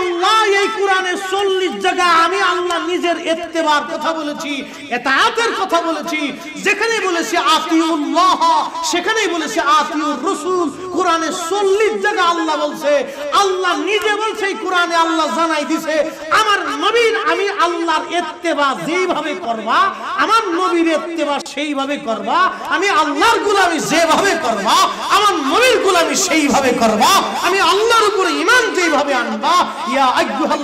Allah. কোরআনে চল্লিশ জায়গা আমি আল্লাহ নিজের এত্তেবার কথা বলেছি এতায়াতের কথা বলেছি যেখানে বলেছি আতিউল্লাহ সেখানে বলেছি আতিউর রসুল কোরআনে চল্লিশ জায়গা আল্লাহ বলছে আল্লাহ নিজে বলছে কোরআনে আল্লাহ জানাই দিছে আমার নবীর আমি আল্লাহর এত্তেবা যেইভাবে করবা আমার নবীর এত্তেবা সেইভাবে করবা আমি আল্লাহর গুলামি যেভাবে করবা আমার নবীর গুলামি সেইভাবে করবা আমি আল্লাহর উপরে ইমান যেইভাবে আনবা ইয়া আইয়ুহাল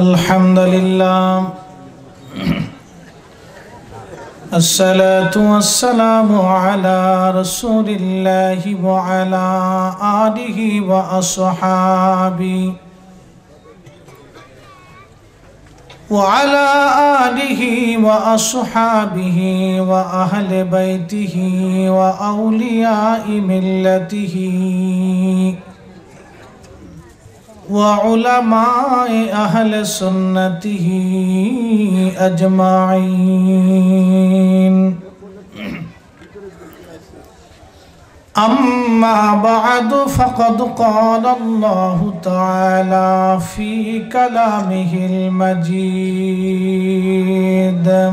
الحمد لله الصلاة والسلام على رسول الله وعلى آله وأصحابه وعلى آله وأصحابه وأهل بيته وأولياء ملته وعلماء أهل سنته أجمعين أما بعد فقد قال الله تعالى في كلامه المجيد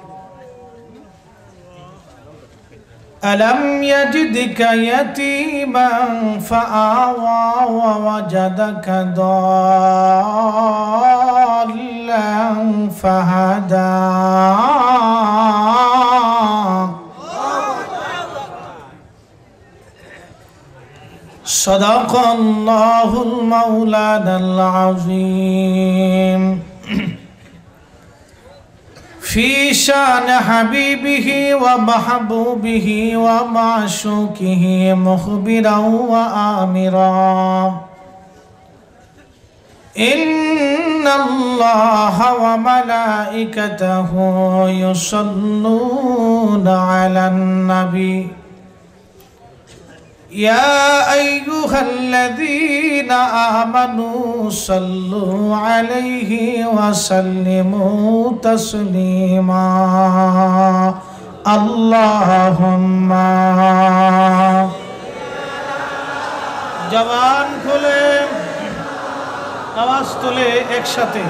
ألم يجدك يتيما فآوى ووجدك ضالا فهدى صدق الله المولى العظيم في شان حبيبه ومحبوبه ومعشوقه مخبرا وآمرا إن الله وملائكته يصلون على النبي يا أيها الذين آمنوا صلوا عليه وسلموا تسليما اللهم জবান খুলে আওয়াজ তুলে একসাথে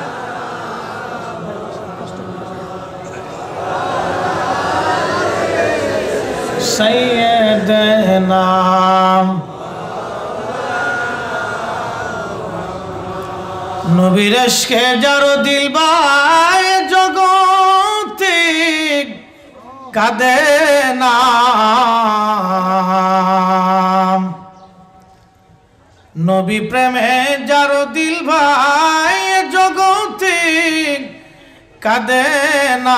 سيدنا নবীর কে যার দিল বায় জগতে কাঁদে না নবী প্রেমে যার দিল ভাই জগতে কাঁদে না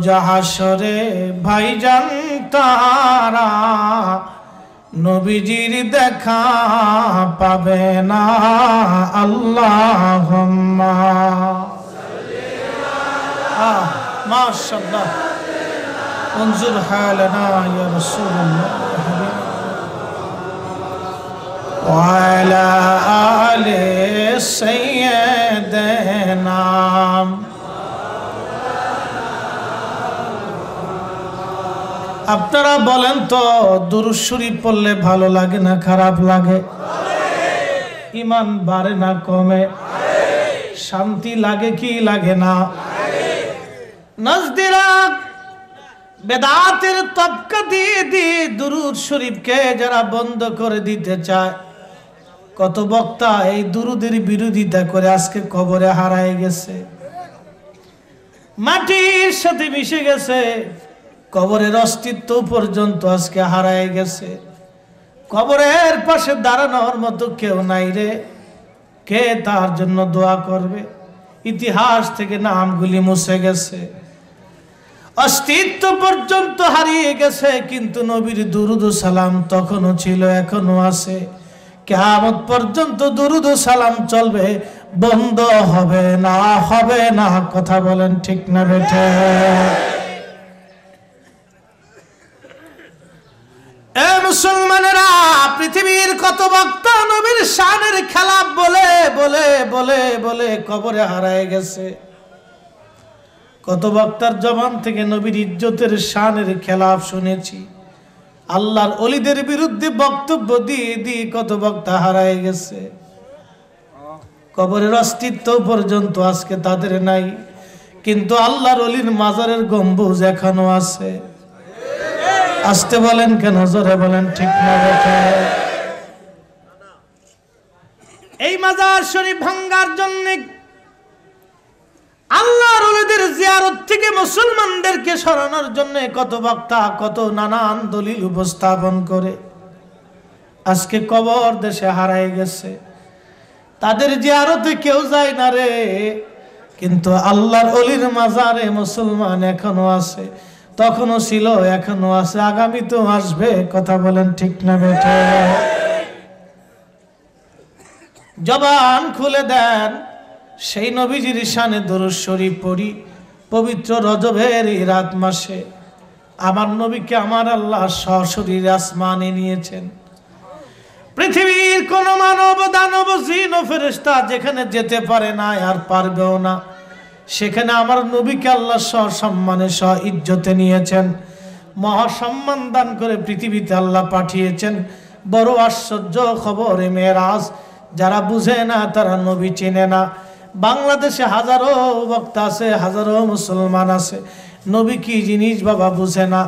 রোজা হাসরে ভাইজান তারা নবীজির দেখা পাবে না আল্লাহ মাশাল্লাহ انظر حالنا يا رسول الله وعلى آل سيدنا আপনারা বলেন তো শরীফ পড়লে ভালো লাগে না খারাপ লাগে ইমান বাড়ে না কমে শান্তি লাগে কি লাগে না নজদিরা বেদাতের তপকা দিয়ে দিয়ে দুরুদ শরীফকে যারা বন্ধ করে দিতে চায় কত বক্তা এই দুরুদের বিরোধিতা করে আজকে কবরে হারায় গেছে মাটির সাথে মিশে গেছে কবরের অস্তিত্ব পর্যন্ত আজকে হারায় গেছে কবরের পাশে দাঁড়ানোর মতো কেউ নাই রে কে তার জন্য দোয়া করবে ইতিহাস থেকে নামগুলি মুছে গেছে অস্তিত্ব পর্যন্ত হারিয়ে গেছে কিন্তু নবীর দুরুদ সালাম তখনও ছিল এখনো আছে কেমন পর্যন্ত দুরুদ সালাম চলবে বন্ধ হবে না হবে না কথা বলেন ঠিক না বেঠে মুসলমানেরা পৃথিবীর কত বক্তা নবীর শানের খেলাপ বলে বলে বলে বলে কবরে হারায় গেছে কত বক্তার জবান থেকে নবীর ইজ্জতের শানের খেলাপ শুনেছি আল্লাহর অলিদের বিরুদ্ধে বক্তব্য দিয়ে দিয়ে কত বক্তা হারায় গেছে কবরের অস্তিত্ব পর্যন্ত আজকে তাদের নাই কিন্তু আল্লাহর অলির মাজারের গম্বুজ এখনো আছে আসতে বলেন কেন জোরে বলেন ঠিক না এই মাজার শরীফ ভাঙ্গার জন্য আল্লাহর ওলিদের জিয়ারত থেকে মুসলমানদেরকে সরানোর জন্য কত বক্তা কত নানান দলিল উপস্থাপন করে আজকে কবর দেশে হারাই গেছে তাদের জিয়ারতে কেউ যায় না রে কিন্তু আল্লাহর অলির মাজারে মুসলমান এখনো আছে তখনও ছিল এখনো আছে তো আসবে কথা বলেন ঠিক না বেঠে জবান খুলে দেন সেই নবীজির ঈশানে দরশ্বরী পড়ি পবিত্র রজবের এই রাত মাসে আমার নবীকে আমার আল্লাহ সশরীর আসমানে নিয়েছেন পৃথিবীর কোন মানব দানব জিন ফেরেস্তা যেখানে যেতে পারে না আর পারবেও না সেখানে আমার নবীকে আল্লাহ সহ সম্মানে সহ ইজ্জতে নিয়েছেন মহাসম্মান দান করে পৃথিবীতে আল্লাহ পাঠিয়েছেন বড় আশ্চর্য খবর মেয়েরাজ যারা বুঝে না তারা নবী চেনে না বাংলাদেশে হাজারো বক্তা আছে হাজারো মুসলমান আছে নবী কি জিনিস বাবা বুঝে না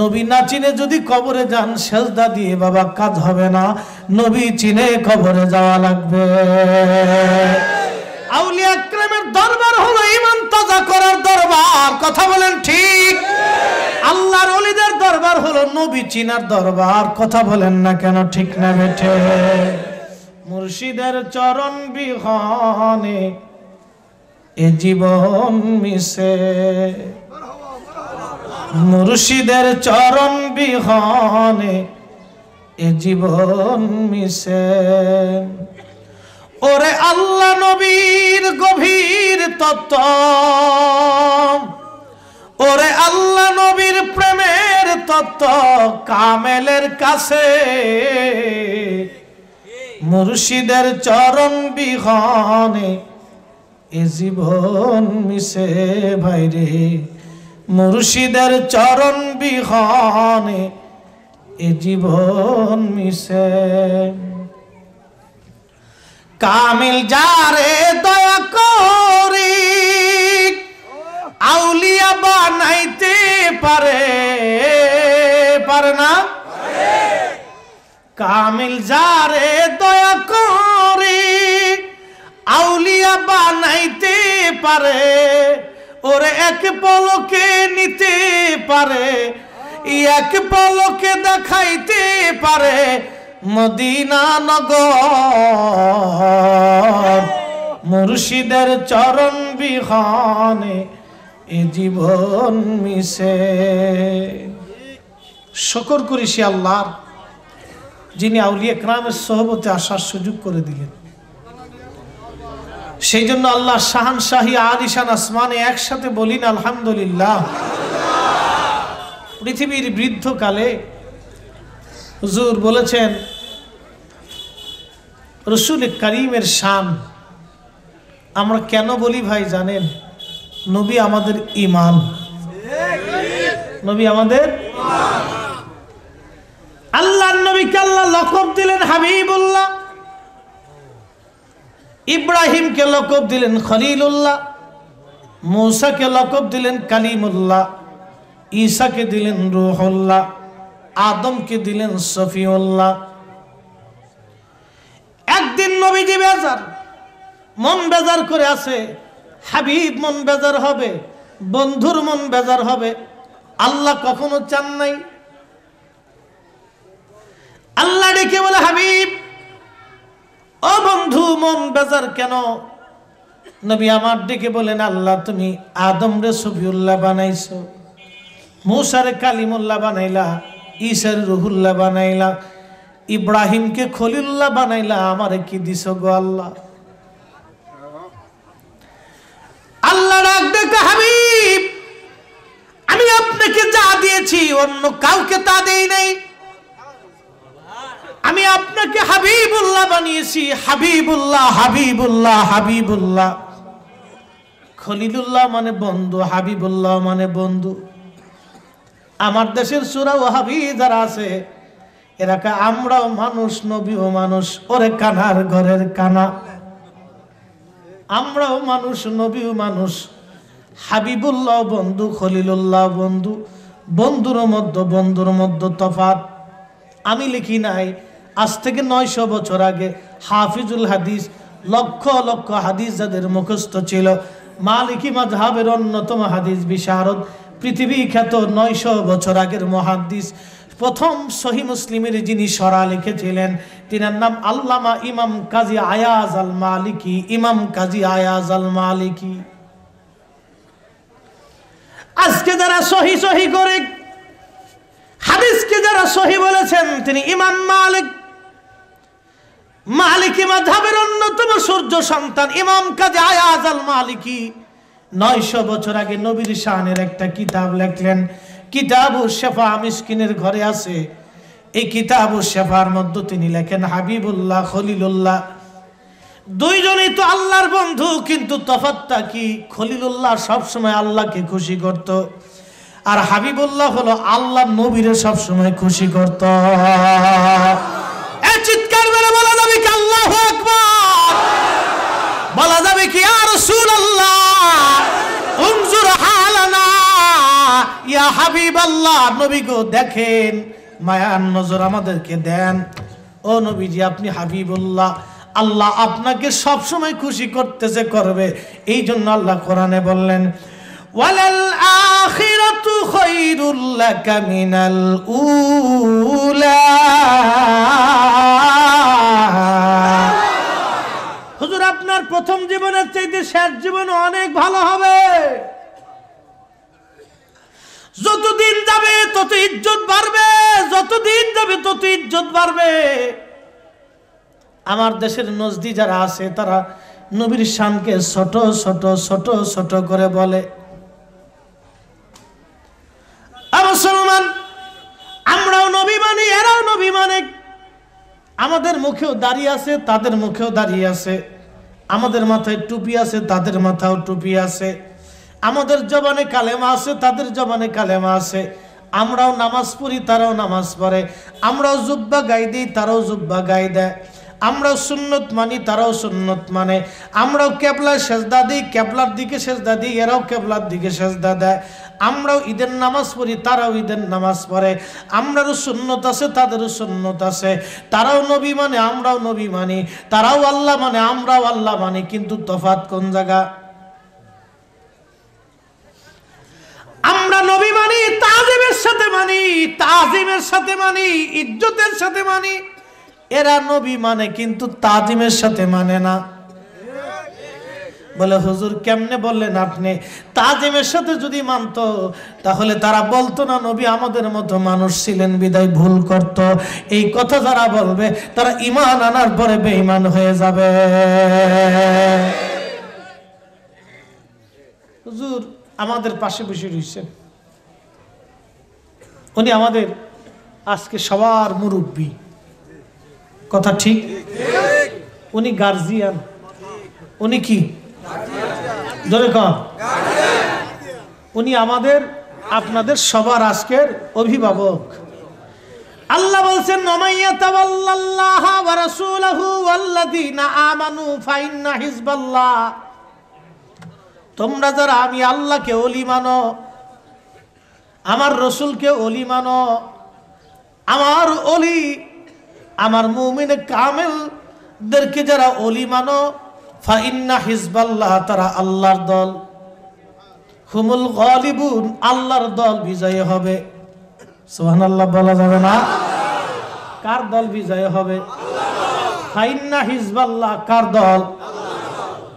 নবী না চিনে যদি কবরে যান সেজদা দিয়ে বাবা কাজ হবে না নবী চিনে কবরে যাওয়া লাগবে আউলিয়া ক্রেমের দরবার হলো ইমান তাজা করার দরবার কথা বলেন ঠিক আল্লাহর অলিদের দরবার হলো নবী চিনার দরবার কথা বলেন না কেন ঠিক না বেঠে মুর্শিদের চরণ বিহনে এ জীবন মিশে মুর্শিদের চরণ বিহনে এ জীবন মিশে ওরে আল্লাহ নবীর গভীর তত্ত্ব ওরে আল্লাহ নবীর প্রেমের তত্ত্ব কামেলের কাছে মুর্শিদের চরণ বিহনে এ জীবন মিশে ভাইরে মুর্শিদের চরণ বিহনে এ জীবন মিশে কামিল যারে দয়া করি আউলিয়া বানাইতে পারে পারে না কামিল যারে দয়া করি আউলিয়া বানাইতে পারে ওরে এক পলকে নিতে পারে এক পলকে দেখাইতে পারে মদিনা নগর মুর্শিদের চরণ বিহানে এ জীবন মিশে শকর করি সে আল্লাহর যিনি আউলিয়ে ক্রামের সহবতে আসার সুযোগ করে দিলেন সেই জন্য আল্লাহ শাহান শাহি আলিশান আসমানে একসাথে বলিন আলহামদুলিল্লাহ পৃথিবীর বৃদ্ধকালে হুজুর বলেছেন রসুল করিমের শান আমরা কেন বলি ভাই জানেন নবী আমাদের ইমান নবী আমাদের আল্লাহ নবীকে আল্লাহ লকব দিলেন হাবিবুল্লাহ ইব্রাহিমকে লকব দিলেন খলিলুল্লাহ মৌসাকে লকব দিলেন কালিমুল্লাহ ঈশাকে দিলেন রোহল্লাহ আদমকে দিলেন সফিউল্লাহ একদিন নবীজি বেজার মন বেজার করে আছে হাবিব মন বেজার হবে বন্ধুর মন বেজার হবে আল্লাহ কখনো চান নাই আল্লাহ ডেকে বলে হাবিব ও বন্ধু মন বেজার কেন নবী আমার ডেকে বলেন আল্লাহ তুমি আদম রে সফিউল্লাহ বানাইছো মৌসারে কালিমুল্লাহ বানাইলা ঈশার রুহুল্লাহ বানাইলা ইব্রাহিমকে খলিল্লা বানাইলা আমারে কি দিস গো আল্লাহ আল্লাহ ডাক দেখো হাবিব আমি আপনাকে যা দিয়েছি অন্য কাউকে তা দেই নাই আমি আপনাকে হাবিবুল্লাহ বানিয়েছি হাবিবুল্লাহ হাবিবুল্লাহ হাবিবুল্লাহ খলিলুল্লাহ মানে বন্ধু হাবিবুল্লাহ মানে বন্ধু আমার দেশের সুরা ওহাবি যারা আছে এরা আমরাও মানুষ নবীও মানুষ ওরে কানার ঘরের কানা আমরাও মানুষ নবীও মানুষ হাবিবুল্লাহ বন্ধু খলিলুল্লাহ বন্ধু বন্ধুর মধ্য বন্ধুর মধ্য তফাত আমি লিখি নাই আজ থেকে নয়শো বছর আগে হাফিজুল হাদিস লক্ষ লক্ষ হাদিস যাদের মুখস্থ ছিল মালিকি মাঝহাবের অন্যতম হাদিস বিশারদ পৃথিবী খ্যাত নয়শো বছর আগের মহাদ্দিস প্রথম সহি মুসলিমের যিনি সরা লিখেছিলেন তিনার নাম আল্লামা ইমাম কাজী আয়াজ আল মালিকি ইমাম কাজী আয়াজ আল মালিকি আজকে যারা সহি সহি করে হাদিসকে যারা সহি বলেছেন তিনি ইমাম মালিক মালিকি মাধাবের অন্যতম সূর্য সন্তান ইমাম কাজী আয়াজ আল মালিকী নয়শো বছর আগে নবীর শাহানের একটা কিতাব লেখলেন কিতাব ও শেফা মিসকিনের ঘরে আছে এই কিতাব ও শেফার মধ্যে তিনি লেখেন হাবিবুল্লাহ খলিলুল্লাহ দুইজনই তো আল্লাহর বন্ধু কিন্তু তফাতটা কি খলিলুল্লাহ সবসময় আল্লাহকে খুশি করত আর হাবিবুল্লাহ হলো আল্লাহ নবীরে সবসময় খুশি করত চিৎকার বলা যাবে কি আল্লাহ বলা যাবে কি আর সুন আল্লাহ হাবিব আল্লাহ নবীগো দেখেন মায়ার নজর আমাদেরকে দেন ও নবীজি আপনি হাবিবুল্লাহ আল্লাহ আপনাকে সবসময় খুশি করতেছে করবে এই জন্য আল্লাহ কোরআনে বললেন ওয়ালাল আখিরাতু খায়রুল লাকা মিনাল উলা হুজুর আপনার প্রথম জীবনের চাইতে শেষ জীবন অনেক ভালো হবে যতদিন যাবে তত ইজ্জত বাড়বে যতদিন যাবে তত ইজ্জত বাড়বে আমার দেশের নজদি যারা আছে তারা নবীর শানকে ছোট ছোট ছোট ছোট করে বলে মুসলমান আমরাও নবী মানি এরাও নবী মানে আমাদের মুখেও দাঁড়িয়ে আছে তাদের মুখেও দাঁড়িয়ে আছে আমাদের মাথায় টুপি আছে তাদের মাথাও টুপি আছে আমাদের জবানে কালেমা আছে তাদের জবানে কালেমা আছে আমরাও নামাজ পড়ি তারাও নামাজ পড়ে আমরাও জুব্বা গাই দিই তারাও জুব্বা গাই দেয় আমরাও সুন্নত মানি তারাও সুন্নত মানে আমরাও কেবলা সেজদা দিই কেবলার দিকে সেজদা দিই এরাও কেবলার দিকে সেজদা দেয় আমরাও ঈদের নামাজ পড়ি তারাও ঈদের নামাজ পড়ে আমরারও সুন্নত আছে তাদেরও সুন্নত আছে তারাও নবী মানে আমরাও নবী মানি তারাও আল্লাহ মানে আমরাও আল্লাহ মানি কিন্তু তফাত কোন জায়গা আমরা নবী মানি তাজিমের সাথে মানি তাজিমের সাথে মানি ইজ্জতের সাথে মানি এরা নবী মানে কিন্তু তাজিমের সাথে মানে না বলে হুজুর কেমনে বললেন আপনি তাজিমের সাথে যদি মানত তাহলে তারা বলতো না নবী আমাদের মতো মানুষ ছিলেন বিদায় ভুল করত এই কথা যারা বলবে তারা ইমান আনার পরে বেঈমান হয়ে যাবে হুজুর আমাদের পাশে বসে রয়েছেন উনি আমাদের আজকে সবার মুরব্বী কথা ঠিক উনি গার্জিয়ান উনি কি ধরে কন উনি আমাদের আপনাদের সবার আজকের অভিভাবক আল্লাহ বলছেন আল্লাহ তোমরা যারা আমি আল্লাহকে অলি মানো আমার রসুলকে অলি মানো আমার অলি আমার মুমিন কামেলদেরকে যারা অলি মানো ফাইন্না হিজবাল্লাহ তারা আল্লাহর দল হুমুল গলিবুন আল্লাহর দল বিজয় হবে সোহান আল্লাহ বলা যাবে না কার দল বিজয় হবে ফাইন্না হিজবাল্লাহ কার দল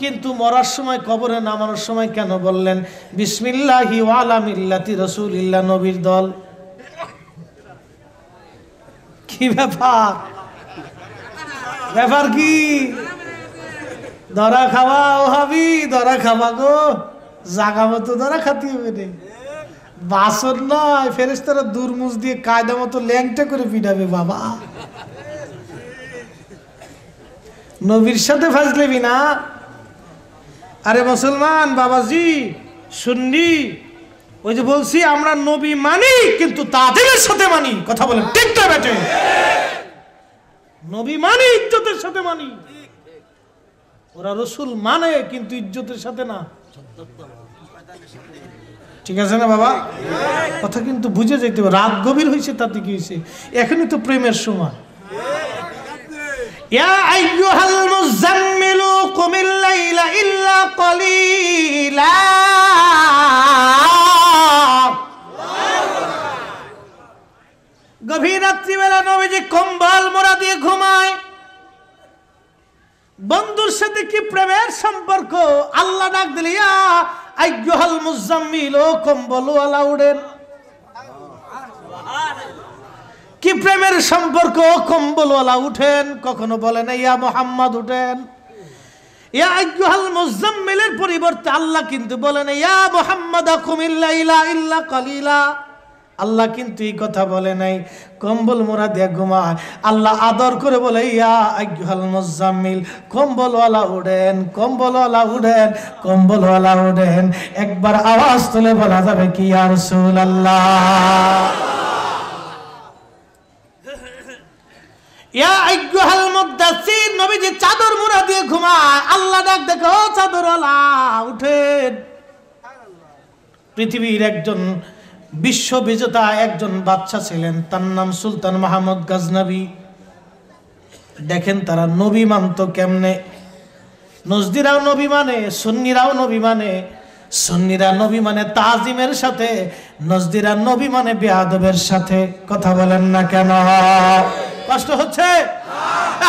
কিন্তু মরার সময় কবরে নামানোর সময় কেন বললেন বিসমিল্লাহি ওয়ালামিল্লাতি রসুলিল্লা নবীর দল কি ব্যাপার ব্যাপার কি ধরা খাওয়া ও হাবি ধরা খাওয়া গো জাগাবো তো ধরা খাতি হবে রে বাসন নয় ফেরেস তারা দুরমুজ দিয়ে কায়দা মতো ল্যাংটে করে পিটাবে বাবা নবীর সাথে ফাজলেবি না আরে মুসলমান বাবাজি সুন্নি ওই যে বলছি আমরা নবী মানি কিন্তু তাদের সাথে মানি কথা বলেন ঠিক বেটে নবী মানি ইজ্জতের সাথে মানি ওরা রসুল মানে কিন্তু ইজ্জতের সাথে না ঠিক আছে না বাবা কথা কিন্তু বুঝে যেতে রাত গভীর হয়েছে তাতে কি হয়েছে এখনই তো প্রেমের সময় ইয়া আইয়ুহাল মুযাম্মিলু কুমিল লাইলা ইল্লা কলিলা গভীর রাত্রিবেলা নবীজি কম্বল মোড়া দিয়ে ঘুমায় বন্ধুর সাথে কি প্রেমের সম্পর্ক আল্লাহ ডাক দিলে ইয়া আইয়ুহাল মুযাম্মিলু কম্বল আলা উড়েন সুবহানাল্লাহ কি প্রেমের সম্পর্ক কম্বলওয়ালা উঠেন কখনো বলে বলেন ইয়া মোহাম্মদ উঠেন ইয়া আইয়ুহাল মুজাম্মিলের পরিবর্তে আল্লাহ কিন্তু বলেন ইয়া মোহাম্মদ কুমিল্লা ইলা ইল্লা কলিলা আল্লাহ কিন্তু এই কথা বলে নাই কম্বল মোরা দিয়া ঘুমা আল্লাহ আদর করে বলে ইয়া আইহাল মুজাম্মিল কম্বলওয়ালা উড়েন কম্বলওয়ালা উড়েন কম্বলওয়ালা উড়েন একবার আওয়াজ তুলে বলা যাবে কি আর সুল আল্লাহ চাদর মুড়া দিয়ে ঘুমায় আল্লাহ ডাক দেখো চাদরওয়ালা উঠেন পৃথিবীর একজন বিশ্ববিজেতা একজন বাচ্চা ছিলেন তার নাম সুলতান মাহমুদ গাজনবী দেখেন তারা নবী মানত কেমনে নজদিরাও নবী মানে সুন্নিরাও নবী মানে সুন্নিরা নবী মানে তাজিমের সাথে নজদিরা নবী মানে বেহাদবের সাথে কথা বলেন না কেন কষ্ট হচ্ছে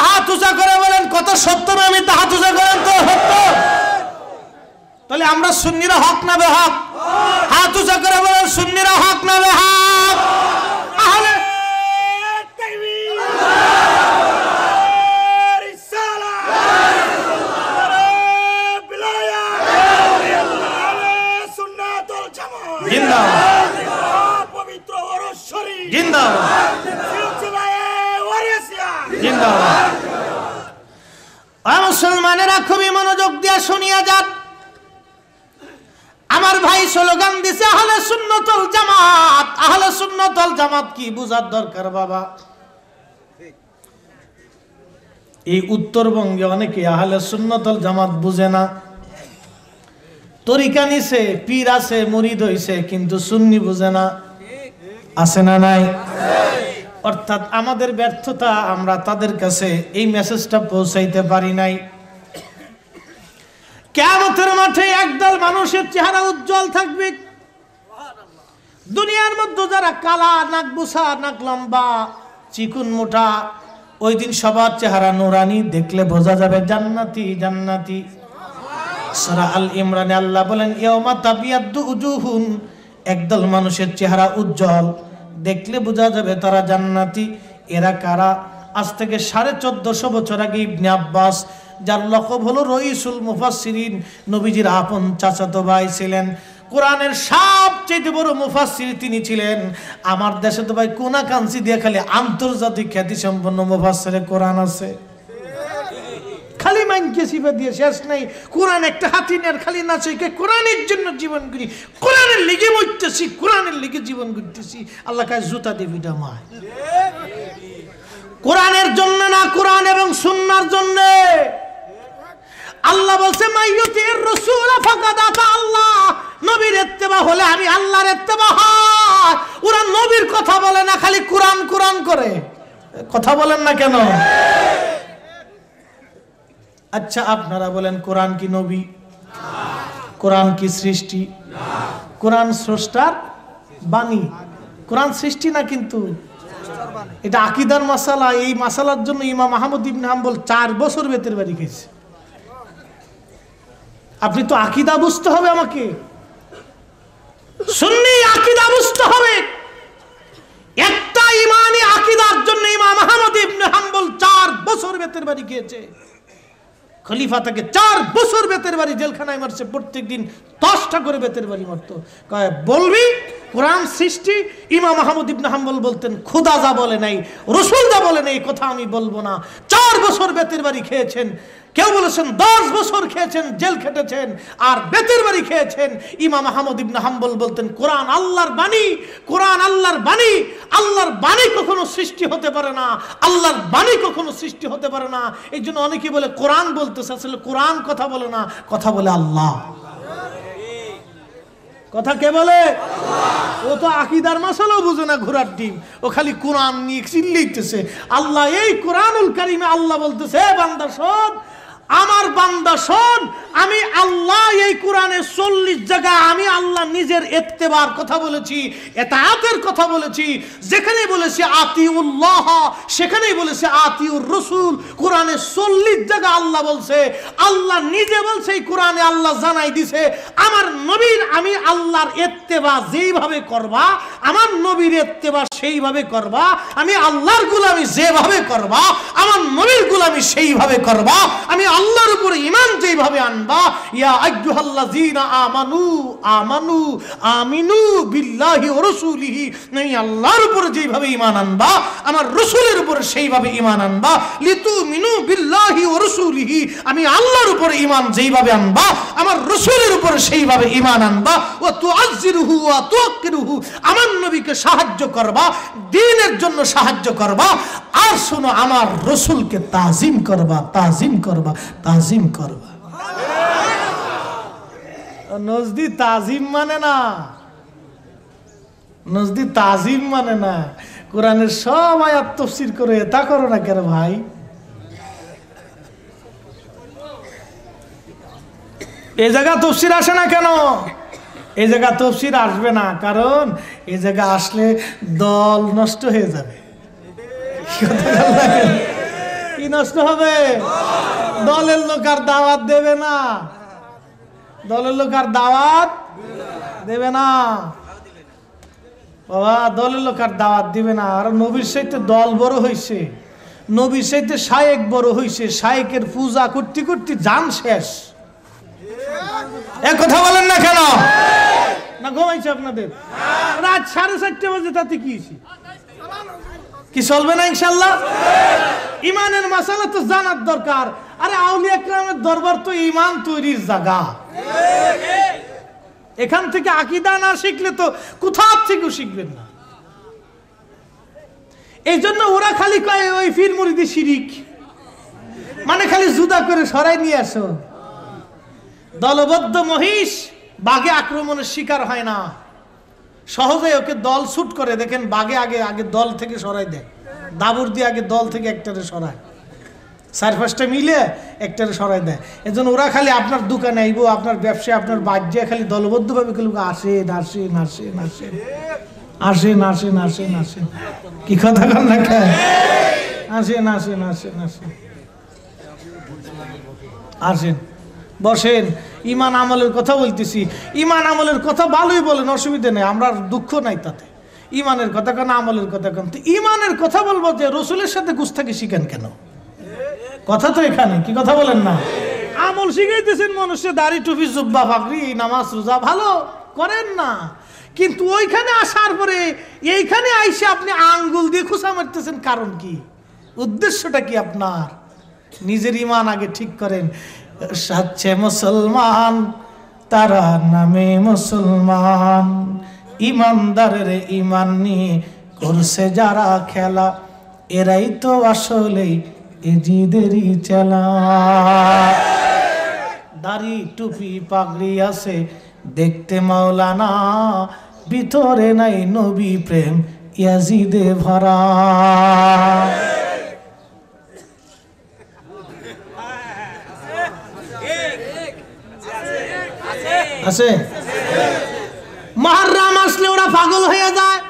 হাত উঁচা করে বলেন কত সত্য না আমি হাত উঁচা করেন তো সত্য তাহলে আমরা সুন্নিরা হক না বেহক হাত উঁচা করে বলেন সুন্নিরা হক না বেহক মুসলমানেরা খুবই মনোযোগ দিয়ে শুনিয়া যান আমার ভাই স্লোগান দিছে আহলে সুন্নতল জামাত আহলে সুন্নতল জামাত কি বুঝার দরকার বাবা এই উত্তরবঙ্গে অনেকে আহলে সুন্নতল জামাত বুঝে না তরিকা নিছে পীর আছে মরিদ হইছে কিন্তু সুন্নি বুঝে না আছে না নাই অর্থাৎ আমাদের ব্যর্থতা আমরা তাদের কাছে এই মেসেজটা পৌঁছাইতে পারি নাই কেমতের মাঠে একদল মানুষের চেহারা উজ্জ্বল থাকবে দুনিয়ার মধ্যে যারা কালা নাক বুসা নাক লম্বা চিকুন মোটা ওই দিন সবার চেহারা নোরানি দেখলে বোঝা যাবে জান্নাতি জান্নাতি সারা আল ইমরানে আল্লাহ বলেন একদল মানুষের চেহারা উজ্জ্বল দেখলে বোঝা যাবে তারা জান্নাতি এরা কারা আজ থেকে সাড়ে চোদ্দশো বছর আগে ইবনে আব্বাস যার লকব হলো রইসুল মুফাসসিরিন নবীজির আপন চাচাতো ভাই ছিলেন কোরআনের সবচেয়ে বড় মুফাসির তিনি ছিলেন আমার দেশে তো ভাই কোনা কাঞ্চি দিয়ে খালি আন্তর্জাতিক খ্যাতি সম্পন্ন কোরআন আছে খালি মাইনকে সিফা দিয়ে শেষ নাই কোরআন একটা হাতি নেন খালি না চাইকে কোরআনের জন্য জীবন করি কোরআনের লিগে মরতেছি কোরআনের লিগে জীবন করতেছি আল্লাহ কাজ জুতা দেবীটা মায় কোরআনের জন্য না কোরআন এবং সুন্নার জন্য আল্লাহ বলছে মাইয়ুতির রাসূল ফাকাদাতা আল্লাহ নবীর এত্তেবা হলে আমি আল্লাহর এত্তেবা হয় ওরা নবীর কথা বলে না খালি কোরআন কোরআন করে কথা বলেন না কেন আচ্ছা আপনারা বলেন কোরআন কি নবী কোরআন কি সৃষ্টি কোরআন স্রষ্টার বাণী কোরআন সৃষ্টি না কিন্তু এটা আকিদার মাসালা এই মাসালার জন্য ইমা মাহমুদ ইবনে হাম্বল চার বছর বেতের বাড়ি খেয়েছে আপনি তো আকিদা বুঝতে হবে আমাকে সুন্নি আকিদা বুঝতে হবে একটা ইমানি আকিদার জন্য ইমা মাহমুদ ইবনে হাম্বল চার বছর বেতের বাড়ি খেয়েছে খলিফা তাকে চার বছর বেতের বাড়ি জেলখানায় মারছে প্রত্যেক দিন দশটা করে বেতের বাড়ি মারতো কয় বলবি কোরআন সৃষ্টি ইমাম মাহমুদ ইবন হাম্বল বলতেন খুদা যা বলে নাই রসুল যা বলে নাই কথা আমি বলবো না চার বছর বেতের বাড়ি খেয়েছেন কেউ বলেছেন দশ বছর খেয়েছেন জেল খেটেছেন আর বেতের বাড়ি খেয়েছেন ইমাম আহমদ ইবনে হাম্বল বলতেন কোরআন আল্লাহর বাণী কোরআন আল্লাহর বাণী আল্লাহর বাণী কখনো সৃষ্টি হতে পারে না আল্লাহর বাণী কখনো সৃষ্টি হতে পারে না এই জন্য অনেকে বলে কোরআন বলতেছে আসলে কোরআন কথা বলে না কথা বলে আল্লাহ কথা কে বলে ও তো আকিদার মশালাও বুঝে না ঘোরার ডিম ও খালি কোরআন নিয়ে চিল্লিতেছে আল্লাহ এই কোরআনুল কারিমে আল্লাহ বলতেছে বান্দা সব আমার বান্দা শোন আমি আল্লাহ এই কোরআনে চল্লিশ জায়গা আমি আল্লাহ নিজের এত্তেবার কথা বলেছি এতায়াতের কথা বলেছি যেখানে বলেছে আতিউল্লাহ সেখানেই বলেছে আতিউর রসুল কোরআনে চল্লিশ জায়গা আল্লাহ বলছে আল্লাহ নিজে বলছে এই কোরআনে আল্লাহ জানাই দিছে আমার নবীর আমি আল্লাহর এত্তেবা যেইভাবে করবা আমার নবীর এত্তেবা সেইভাবে করবা আমি আল্লাহর গুলামি যেভাবে করবা আমার নবীর গুলামি সেইভাবে করবা আমি আল্লাহর উপরে ইমান যেভাবে আনবা ইয়া আইয়ুহাল্লাযীনা আমানু আমানু আমিনু বিল্লাহি ওয়া রাসূলিহি আমি আল্লাহর উপরে যেভাবে ইমান আনবা আমার রসুলের উপরে সেইভাবে ইমান আনবা লিতু মিনু বিল্লাহি ওয়া রাসূলিহি আমি আল্লাহর উপরে ইমান যেইভাবে আনবা আমার রসুলের উপরে সেইভাবে ইমান আনবা ওয়া ও ওয়া তুআক্কিরুহু আমার নবীকে সাহায্য করবা দ্বীনের জন্য সাহায্য করবা আর শোনো আমার রসুলকে তাজিম করবা তাজিম করবা তাজিম করবা নজদি তাজিম মানে না নজদি তাজিম মানে না কোরআনের সব আয়াত তফসির করে এটা করো না কেন ভাই এ জায়গা তফসির আসে না কেন এ জায়গা তফসির আসবে না কারণ এ জায়গা আসলে দল নষ্ট হয়ে যাবে কথা নষ্ট হবে দলের লোক আর দাওয়াত দেবে না দলের লোক আর দাওয়াত দেবে না বাবা দলের লোক আর দাওয়াত দিবে না আর নবীর সাইতে দল বড় হয়েছে নবীর সাইতে শায়েক বড় হয়েছে শায়েকের পূজা করতে করতে যান শেষ এক কথা বলেন না কেন না ঘুমাইছে আপনাদের রাত সাড়ে চারটে বাজে তাতে কি কি চলবে না ইনশাল্লাহ ইমানের মশালা তো জানার দরকার আরে আউলিয়া একরামের দরবার তো ইমান তৈরির জায়গা এখান থেকে আকিদা না শিখলে তো কোথাও থেকেও শিখবেন না এই জন্য ওরা খালি কয় ওই ফির মুড়িদি শিরিক মানে খালি জুদা করে সরাই নিয়ে আসো দলবদ্ধ মহিষ বাঘে আক্রমণের শিকার হয় না সহজে ওকে দল শুট করে দেখেন বাগে আগে আগে দল থেকে সরাই দেয় দাবুর দিয়ে আগে দল থেকে একটারে সরায় চার পাঁচটা মিলে একটারে সরাই দেয় এজন্য ওরা খালি আপনার দোকানে আইব আপনার ব্যবসায় আপনার বাজ্যে খালি দলবদ্ধভাবে কেউ আসে নাসে নাসে নাসে আসে নাসে নাসে নাসে কি কথা কর না আসে নাসে নাসে নাসে আসেন বসেন ইমান আমলের কথা বলতেছি ইমান আমলের কথা ভালোই বলেন অসুবিধা নেই আমরা দুঃখ নাই তাতে ইমানের কথা কেন আমলের কথা কেন ইমানের কথা বলবো যে রসুলের সাথে গুস্তাকে শিখেন কেন কথা তো এখানে কি কথা বলেন না আমল শিখাইতেছেন মনুষ্য দাড়ি টুপি জুব্বা ফাকরি নামাজ রোজা ভালো করেন না কিন্তু ওইখানে আসার পরে এইখানে আইসে আপনি আঙ্গুল দিয়ে খুসা মারতেছেন কারণ কি উদ্দেশ্যটা কি আপনার নিজের ইমান আগে ঠিক করেন সাচ্ছে মুসলমান তারা নামে মুসলমান ইমানদারের ইমান নিয়ে করছে যারা খেলা এরাই তো আসলেই এজিদেরই চেলা দাড়ি টুপি পাগড়ি আছে দেখতে মাওলানা ভিতরে নাই নবী প্রেম ইয়াজিদে ভরা আছে মহারাম আসলে ওরা পাগল হয়ে যায়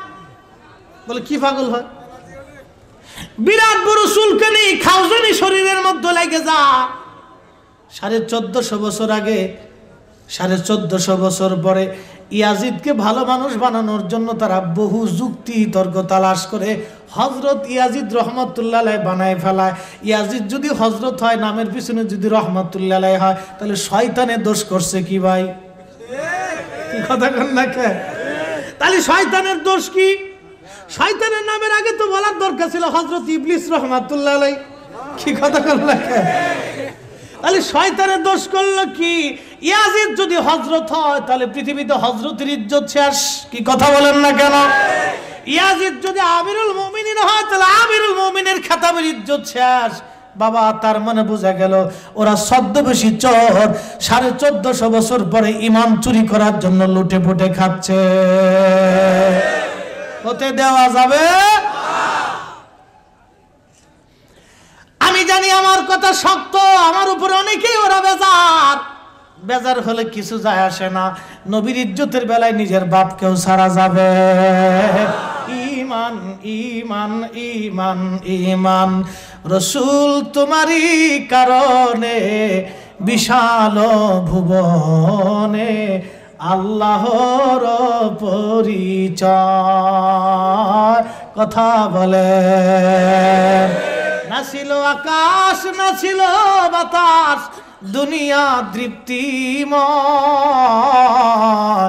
বলে কি পাগল হয় বিরাট বড় চুলকানি খাউজানি শরীরের মধ্যে লেগে যা সাড়ে চোদ্দশো বছর আগে সাড়ে চোদ্দশো বছর পরে ইয়াজিদকে ভালো মানুষ বানানোর জন্য তারা বহু যুক্তি তর্ক তালাশ করে হজরত ইয়াজিদ রহমতুল্লাহ বানায় ফেলায় ইয়াজিদ যদি হজরত হয় নামের পিছনে যদি রহমতুল্লাহ হয় তাহলে শয়তানে দোষ করছে কি ভাই কথা কন না কে তাহলে শয়তানের দোষ কি শয়তানের নামের আগে তো বলার দরকার ছিল হজরত ইবলিস রহমাতুল্লাহ আলাই কি কথা কন না কে তাহলে শয়তানের দোষ করলো কি ইয়াজিদ যদি হজরত হয় তাহলে পৃথিবীতে হজরতের ইজ্জত শেষ কি কথা বলেন না কেন ইয়াজিদ যদি আমিরুল মুমিনিন হয় তাহলে আমিরুল মমিনের খাতাবের ইজ্জত শেষ বাবা তার মনে বোঝা গেল ওরা ছদ্মবেশী চর সাড়ে চোদ্দশো বছর পরে ইমাম চুরি করার জন্য লুটে পুটে খাচ্ছে হতে দেওয়া যাবে আমি জানি আমার কথা শক্ত আমার উপরে অনেকেই ওরা বেজার বেজার হলে কিছু যায় আসে না নবীর ইজ্জতের বেলায় নিজের বাপকেও সারা যাবে ইমান ইমান ইমান ইমান রসুল তোমারই কারণে বিশাল ভুবনে আল্লাহর পরিচয় কথা বলে না ছিল আকাশ না ছিল বাতাস দুনিয়া তৃপ্তিময়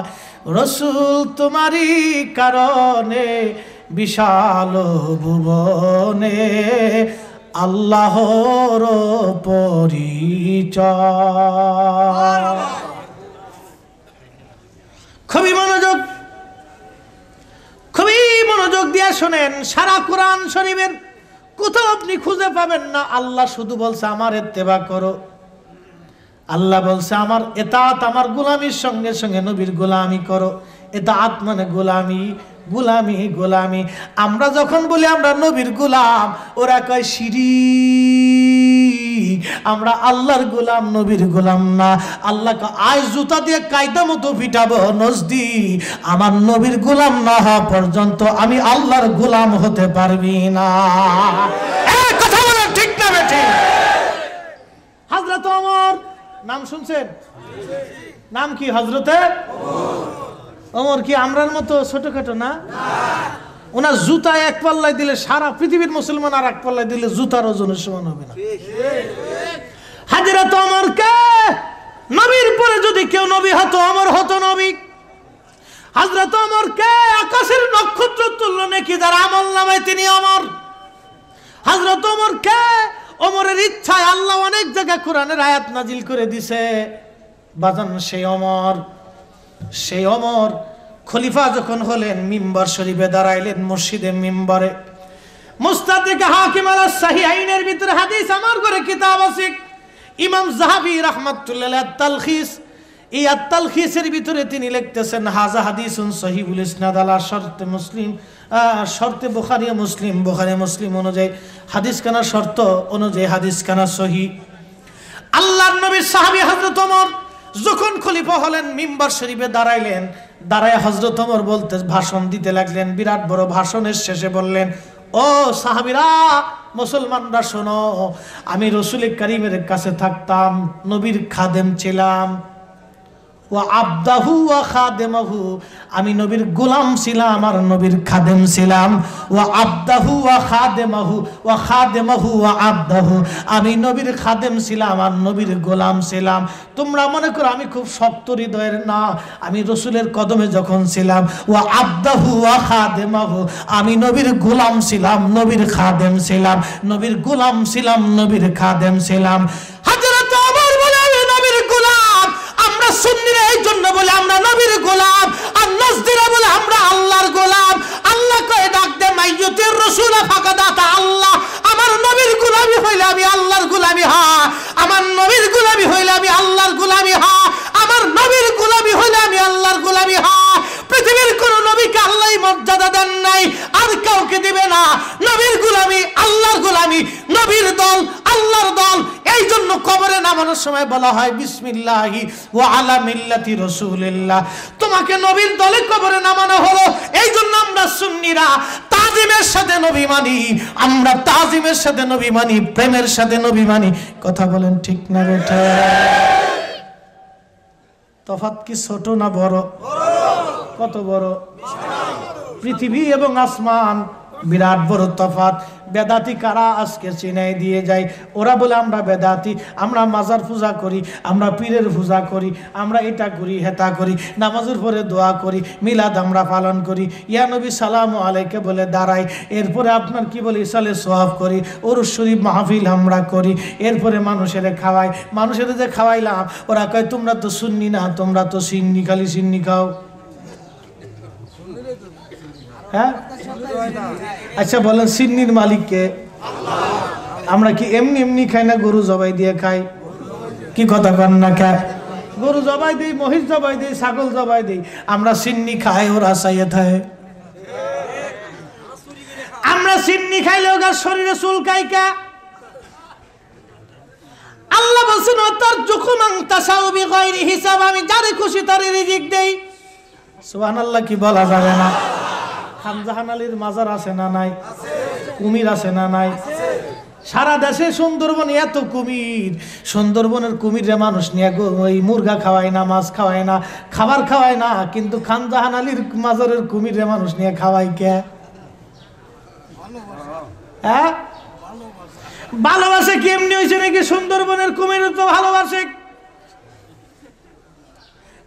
রসুল তোমারই কারণে বিশাল ভুবনে আল্লাহর পরিচয় খুবই মনোযোগ খুবই মনোযোগ দিয়ে শোনেন সারা কোরআন শরীফের কোথাও আপনি খুঁজে পাবেন না আল্লাহ শুধু বলছে আমার এত্তেবা করো আল্লাহ বলছে আমার এতাত আমার গোলামির সঙ্গে সঙ্গে নবীর গোলামি করো এতাত মানে গোলামি গুলামি গোলামি আমরা যখন বলি আমরা নবীর গুলাম ওরা কয় সিঁড়ি আমরা আল্লাহর গোলাম নবীর গোলাম না আল্লাহ আয় জুতা দিয়ে কায়দা মতো ফিটাবো নজদি আমার নবীর গোলাম না হওয়া পর্যন্ত আমি আল্লাহর গোলাম হতে পারবি না কথা বলেন ঠিক না বেঠি হাজরত নাম শুনছেন নাম কি হজরতে অমর কি আমরার মতো ছোটখাটো না ওনার জুতা এক পাল্লায় দিলে সারা পৃথিবীর মুসলমান আর এক পাল্লায় দিলে জুতার ওজনের সমান হবে না হাজিরা তো অমর কে নবীর পরে যদি কেউ নবী হতো অমর হতো নবী হাজরত অমর কে আকাশের নক্ষত্র তুল্য নাকি যার আমল নামে তিনি অমর হাজরত অমর কে অমরের ইচ্ছায় আল্লাহ অনেক জায়গায় কোরআনের আয়াত নাজিল করে দিছে বাজান সেই অমর সেই অমর খলিফা যখন হলেন মিম্বার শরীফে দাঁড়াইলেন মসজিদে মিম্বারে মুস্তাদিক হাকিম আলা সাহি আইনের ভিতরে হাদিস আমার ঘরে কিতাব আছে ইমাম জাহাবি রহমাতুল্লাহ তালখিস এই আত্মালখিসের ভিতরে তিনি লিখতেছেন হাজা হাদিসুন সহিবুল ইসনাদ আলা শর্তে মুসলিম শর্তে বুখারি মুসলিম বুখারি মুসলিম অনুযায়ী হাদিস খানা শর্ত অনুযায়ী হাদিস খানা সহি আল্লাহ নবীর সাহাবি হজরত ওমর যখন খলিফা হলেন মিম্বার শরীফে দাঁড়াইলেন দাঁড়ায় হজরত ওমর বলতে ভাষণ দিতে লাগলেন বিরাট বড় ভাষণের শেষে বললেন ও সাহাবিরা মুসলমানরা শোনো আমি রসুল করিমের কাছে থাকতাম নবীর খাদেম ছিলাম ও আবদাহু ও খাদেমাহু আমি নবীর গোলাম ছিলাম আর নবীর খাদেম ছিলাম ও আবদাহু ও খাদেমাহু ও খাদেমাহু ও আবদাহু আমি নবীর খাদেম ছিলাম আর নবীর গোলাম ছিলাম তোমরা মনে করো আমি খুব শক্ত হৃদয়ের না আমি রসুলের কদমে যখন ছিলাম ও আবদাহু ও খাদেমাহু আমি নবীর গোলাম ছিলাম নবীর খাদেম ছিলাম নবীর গোলাম ছিলাম নবীর খাদেম ছিলাম হাজার বলে আমরা নবীর গোলাম আর নজদিরা বলে আমরা আল্লাহর গোলাম আল্লাহ কয়ে ডাক দে মাইয়ুতের রসুলা ফাঁকা দাতা আল্লাহ আমার নবীর গোলামি হইলে আমি আল্লাহর গোলামি হা আমার নবীর গোলামি হইলে আমি আল্লাহর গোলামি হা আমার নবীর গোলামি হইলে আমি আল্লাহর গোলামি হা পৃথিবীর কোন নবীকে আল্লাহ মর্যাদা দেন নাই আর কাউকে দিবে না নবীর গুলামি আল্লাহর গুলামি নবীর দল আল্লাহর দল এই জন্য কবরে নামানোর সময় বলা হয় বিসমিল্লাহি ও আলা মিল্লাতি রসুলিল্লাহ তোমাকে নবীর দলে কবরে নামানো হলো এই জন্য আমরা সুন্নিরা তাজিমের সাথে নবী মানি আমরা তাজিমের সাথে নবী মানি প্রেমের সাথে নবী মানি কথা বলেন ঠিক না বেটা তফাত কি ছোট না বড় কত বড় পৃথিবী এবং আসমান বিরাট বড় তফাত বেদাতি কারা আজকে চিনাই দিয়ে যায় ওরা বলে আমরা বেদাতি আমরা মাজার পূজা করি আমরা পীরের পূজা করি আমরা এটা করি হেতা করি নামাজের পরে দোয়া করি মিলাদ আমরা পালন করি ইয়া নবী সালাম আলাইকে বলে দাঁড়াই এরপরে আপনার কি বলে ইসালে সোহাব করি ওর শরীফ মাহফিল আমরা করি এরপরে মানুষের খাওয়াই মানুষের যে খাওয়াইলাম ওরা কয় তোমরা তো শুননি না তোমরা তো সিন্নি খালি সিন্নি খাও হ্যাঁ আচ্ছা বলেন সিন্নির মালিককে আমরা কি এমনি এমনি খাই না গরু জবাই দিয়ে খাই কি কথা কন না খায় গরু জবাই দিই মহিষ জবাই দিই ছাগল জবাই দিই আমরা সিন্নি খাই ওরা সাইয়ে থায় আমরা সিন্নি খাইলে ওগার শরীরে চুলকাই কে আল্লাহ বলছেন তার যখন তাসাউবি গয়রি হিসাব আমি যারে খুশি তারে রিজিক দেই আল্লাহ কি বলা যাবে না খানজাহান আলীর মাজার আছে না নাই কুমির আছে না নাই সারা দেশে সুন্দরবন এত কুমির সুন্দরবনের কুমিরে মানুষ নিয়ে ওই মুরগা খাওয়ায় না মাছ খাওয়ায় না খাবার খাওয়ায় না কিন্তু খানজাহান আলীর মাজারের কুমিরে মানুষ নিয়ে খাওয়ায় কে হ্যাঁ ভালোবাসে কেমনি হয়েছে নাকি সুন্দরবনের কুমির তো ভালোবাসে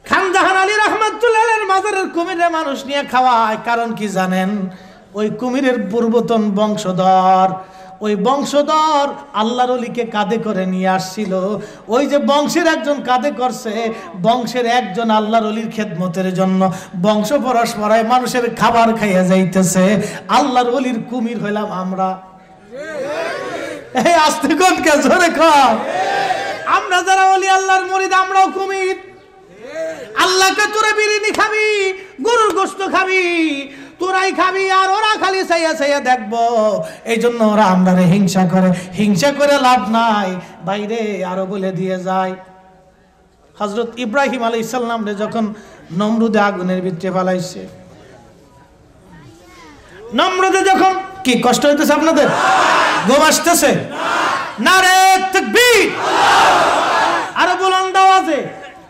খানজাহান আলী রহমতুল্লাহ কুমিরের কুমিরে মানুষ নিয়ে খাওয়া হয় কারণ কি জানেন ওই কুমিরের পূর্বতন বংশধর ওই বংশধর আল্লাহর অলিকে কাঁধে করে নিয়ে আসছিল ওই যে বংশের একজন কাঁধে করছে বংশের একজন আল্লাহর অলির খেদমতের জন্য বংশ পরস্পরায় মানুষের খাবার খাইয়া যাইতেছে আল্লাহর অলির কুমির হইলাম আমরা এই আস্তে কোনকে জোরে খা আমরা যারা অলি আল্লাহর মরিদ আমরাও কুমির আল্লাহকে তোরা বিরিয়ানি খাবি গরুর গোস্ত খাবি তোরাই খাবি আর ওরা খালি চাইয়া চাইয়া দেখবো এই জন্য ওরা আমরা হিংসা করে হিংসা করে লাভ নাই বাইরে আরো বলে দিয়ে যায় হজরত ইব্রাহিম আলী রে যখন নমরুদে আগুনের ভিতরে পালাইছে নমরুদে যখন কি কষ্ট হইতেছে আপনাদের গোম আসতেছে না রে আরো দাও আছে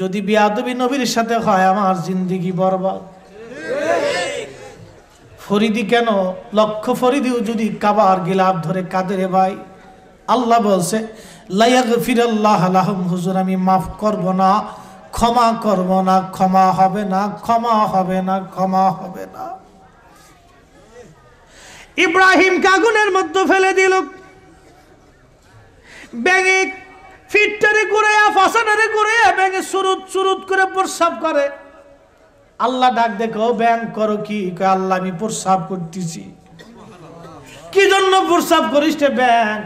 যদি বিয়াদবি নবীর সাথে হয় আমার জিন্দিগি বরবাদ ফরিদি কেন লক্ষ ফরিদিও যদি কাবার গিলাপ ধরে কাদের ভাই আল্লাহ বলছে হুজুর আমি মাফ করব না ক্ষমা করব না ক্ষমা হবে না ক্ষমা হবে না ক্ষমা হবে না ইব্রাহিম কাগুনের মধ্যে ফেলে দিল ব্যাঙে ফিটটারে করে ফাঁসাটারে করে ব্যাঙে সুরুত সুরুত করে প্রসাব করে আল্লাহ ডাক দেখো ব্যাং করো কি আল্লাহ আমি প্রসাব করতেছি কি জন্য প্রসাব করিস ব্যাংক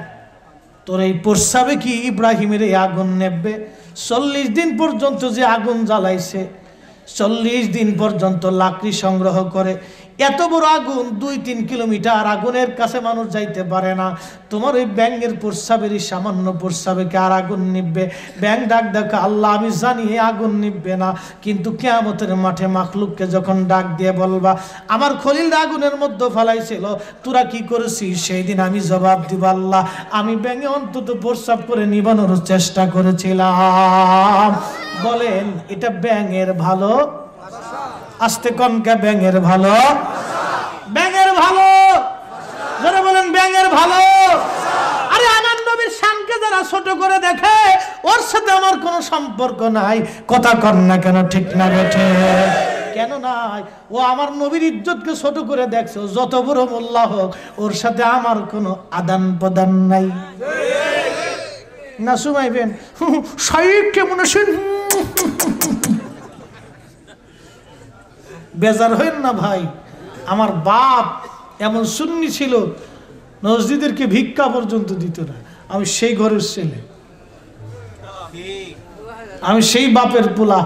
তোর এই প্রসাবে কি ইব্রাহিমের এই আগুন নেবে চল্লিশ দিন পর্যন্ত যে আগুন জ্বালাইছে চল্লিশ দিন পর্যন্ত লাকড়ি সংগ্রহ করে এত বড় আগুন দুই তিন কিলোমিটার আগুনের কাছে মানুষ যাইতে পারে না তোমার ওই ব্যাঙের প্রস্রাবেরই সামান্য প্রস্রাবে কে আর আগুন নিববে ব্যাং ডাক ডাকা আল্লাহ আমি জানি আগুন নিববে না কিন্তু কেয়ামতের মাঠে মাখলুককে যখন ডাক দিয়ে বলবা আমার খলিল আগুনের মধ্যে ফেলাইছিল তোরা কি করেছিস সেই দিন আমি জবাব দিব আল্লাহ আমি ব্যাঙে অন্তত প্রস্রাব করে নিবানোর চেষ্টা করেছিলাম বলেন এটা ব্যাঙের ভালো আসতে কনকা ব্যাঙের ভালো ব্যাঙের ভালো যারা বলেন ব্যাঙের ভালো আরে যারা ছোট করে দেখে ওর সাথে আমার কোনো সম্পর্ক নাই কথা কন না কেন ঠিক না কেন ও আমার নবীর ইজ্জতকে ছোট করে দেখছে যত বড় হোক ওর সাথে আমার কোনো আদান প্রদান নাই না শুমাইবেন শাইখকে মনে শুন বেজার হইন না ভাই আমার বাপ এমন সুন্নি ছিল নজরিদেরকে ভিক্ষা পর্যন্ত দিত না আমি সেই ঘরের ছেলে আমি সেই বাপের পোলা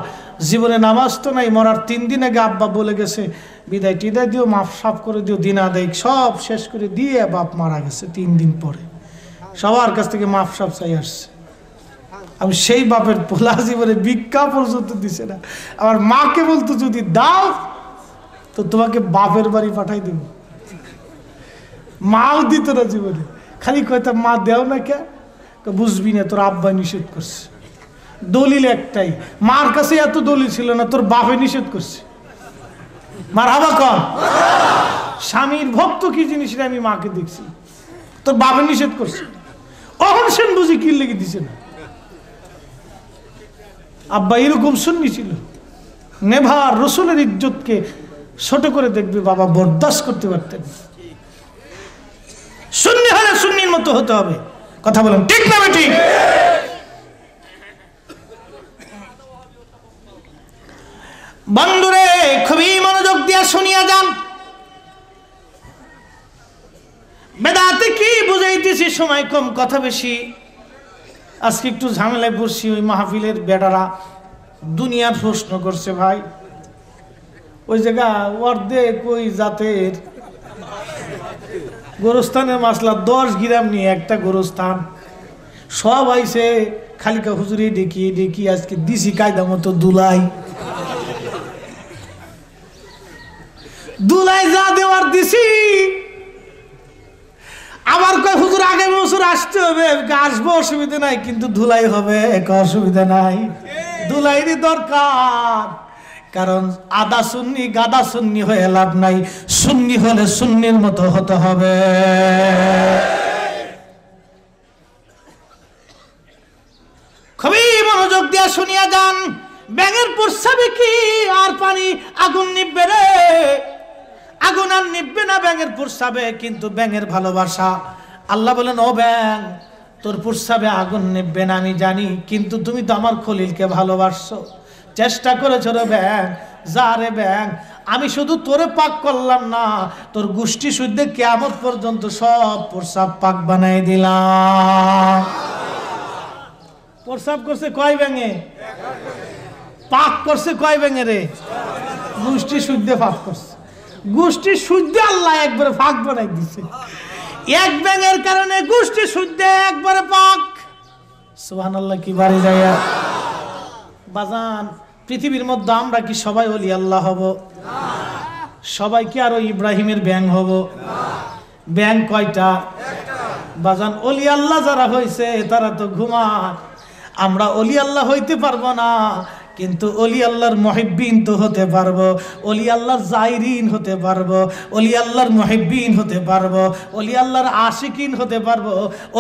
জীবনে নামাজ তো নাই মরার তিন দিন আগে আব্বা বলে গেছে বিদায় টিদায় দিও মাফ সাফ করে দিও দিন আদায় সব শেষ করে দিয়ে বাপ মারা গেছে তিন দিন পরে সবার কাছ থেকে মাফ সাফ চাই আসছে আমি সেই বাপের পোলা জীবনে ভিক্ষা পর্যন্ত দিছে না আমার মাকে বলতো যদি দাও তো তোমাকে বাপের বাড়ি পাঠাই দেব মাও দিত না জীবনে খালি কয়তা মা দেও না কে বুঝবি না তোর আব্বা নিষেধ করছে দলিল একটাই মার কাছে এত দলিল ছিল না তোর বাপে নিষেধ করছে মার হাবা ক স্বামীর ভক্ত কি জিনিস আমি মাকে দেখছি তোর বাপে নিষেধ করছে অহন সেন বুঝি কি লেগে দিছে না আব্বা এরকম শুননি ছিল নেভার রসুলের ইজ্জতকে ছোট করে দেখবে বাবা বরদাস্ত করতে পারতেন সুন্নি হলে শূন্যের মতো হতে হবে কথা বলেন ঠিক না ঠিক বন্ধুরে খুবই মনোযোগ দিয়া শুনিয়া যান বেদাতে কি বুঝাইতেছি সময় কম কথা বেশি আজকে একটু ঝামেলায় পড়ছি ওই মাহফিলের বেটারা দুনিয়ার প্রশ্ন করছে ভাই ওই জায়গা অর্ধেক ওই জাতের গোরস্থানের মাসলা দশ গ্রাম নিয়ে একটা গোরস্থান সব আইসে খালিকা হুজুরি ডেকি ডেকি আজকে দিছি কায়দা মতো দুলাই দুলাই যা দেওয়ার দিছি আবার কয় হুজুর আগে বছর আসতে হবে আসবো অসুবিধা নাই কিন্তু ধুলাই হবে এক অসুবিধা নাই ধুলাইরই দরকার কারণ আদা সুন্নি গাদা সুন্নি হয়ে লাভ নাই সুন্নি হলে সুন্নির মতো হতে হবে খুবই মনোযোগ দিয়া শুনিয়া যান ব্যাঙের প্রস্রাবে কি আর পানি আগুন নিববে রে আগুন আর নিববে না ব্যাঙের প্রস্রাবে কিন্তু ব্যাঙের ভালোবাসা আল্লাহ বলেন ও ব্যাং তোর প্রস্রাবে আগুন নিববে না আমি জানি কিন্তু তুমি তো আমার খলিলকে ভালোবাসো চেষ্টা করেছো রে ব্যাং যা রে ব্যাং আমি শুধু তোরে পাক করলাম না তোর গোষ্ঠী শুদ্ধে কেমন পর্যন্ত সব প্রসাব পাক বানাই দিলাম প্রসাব করছে কয় ব্যাঙে পাক করছে কয় ব্যাঙে রে গোষ্ঠী শুদ্ধে পাক করছে গোষ্ঠী শুদ্ধে আল্লাহ একবারে পাক বানাই দিছে এক ব্যাঙের কারণে গোষ্ঠী শুদ্ধে একবারে পাক সুহান আল্লাহ কি বাড়ি যায় বাজান পৃথিবীর মধ্যে আমরা কি সবাই অলি আল্লাহ হব সবাই কি আরো ইব্রাহিমের ব্যাং হব ব্যাং কয়টা বাজান অলি আল্লাহ যারা হয়েছে তারা তো ঘুমা আমরা অলি আল্লাহ হইতে পারবো না কিন্তু অলি আল্লাহর মহিব্বিন তো হতে পারবো অলি আল্লাহর জাইরিন হতে পারবো অলি আল্লাহর মহিব্বিন হতে পারবো অলি আল্লাহর আশিকিন হতে পারবো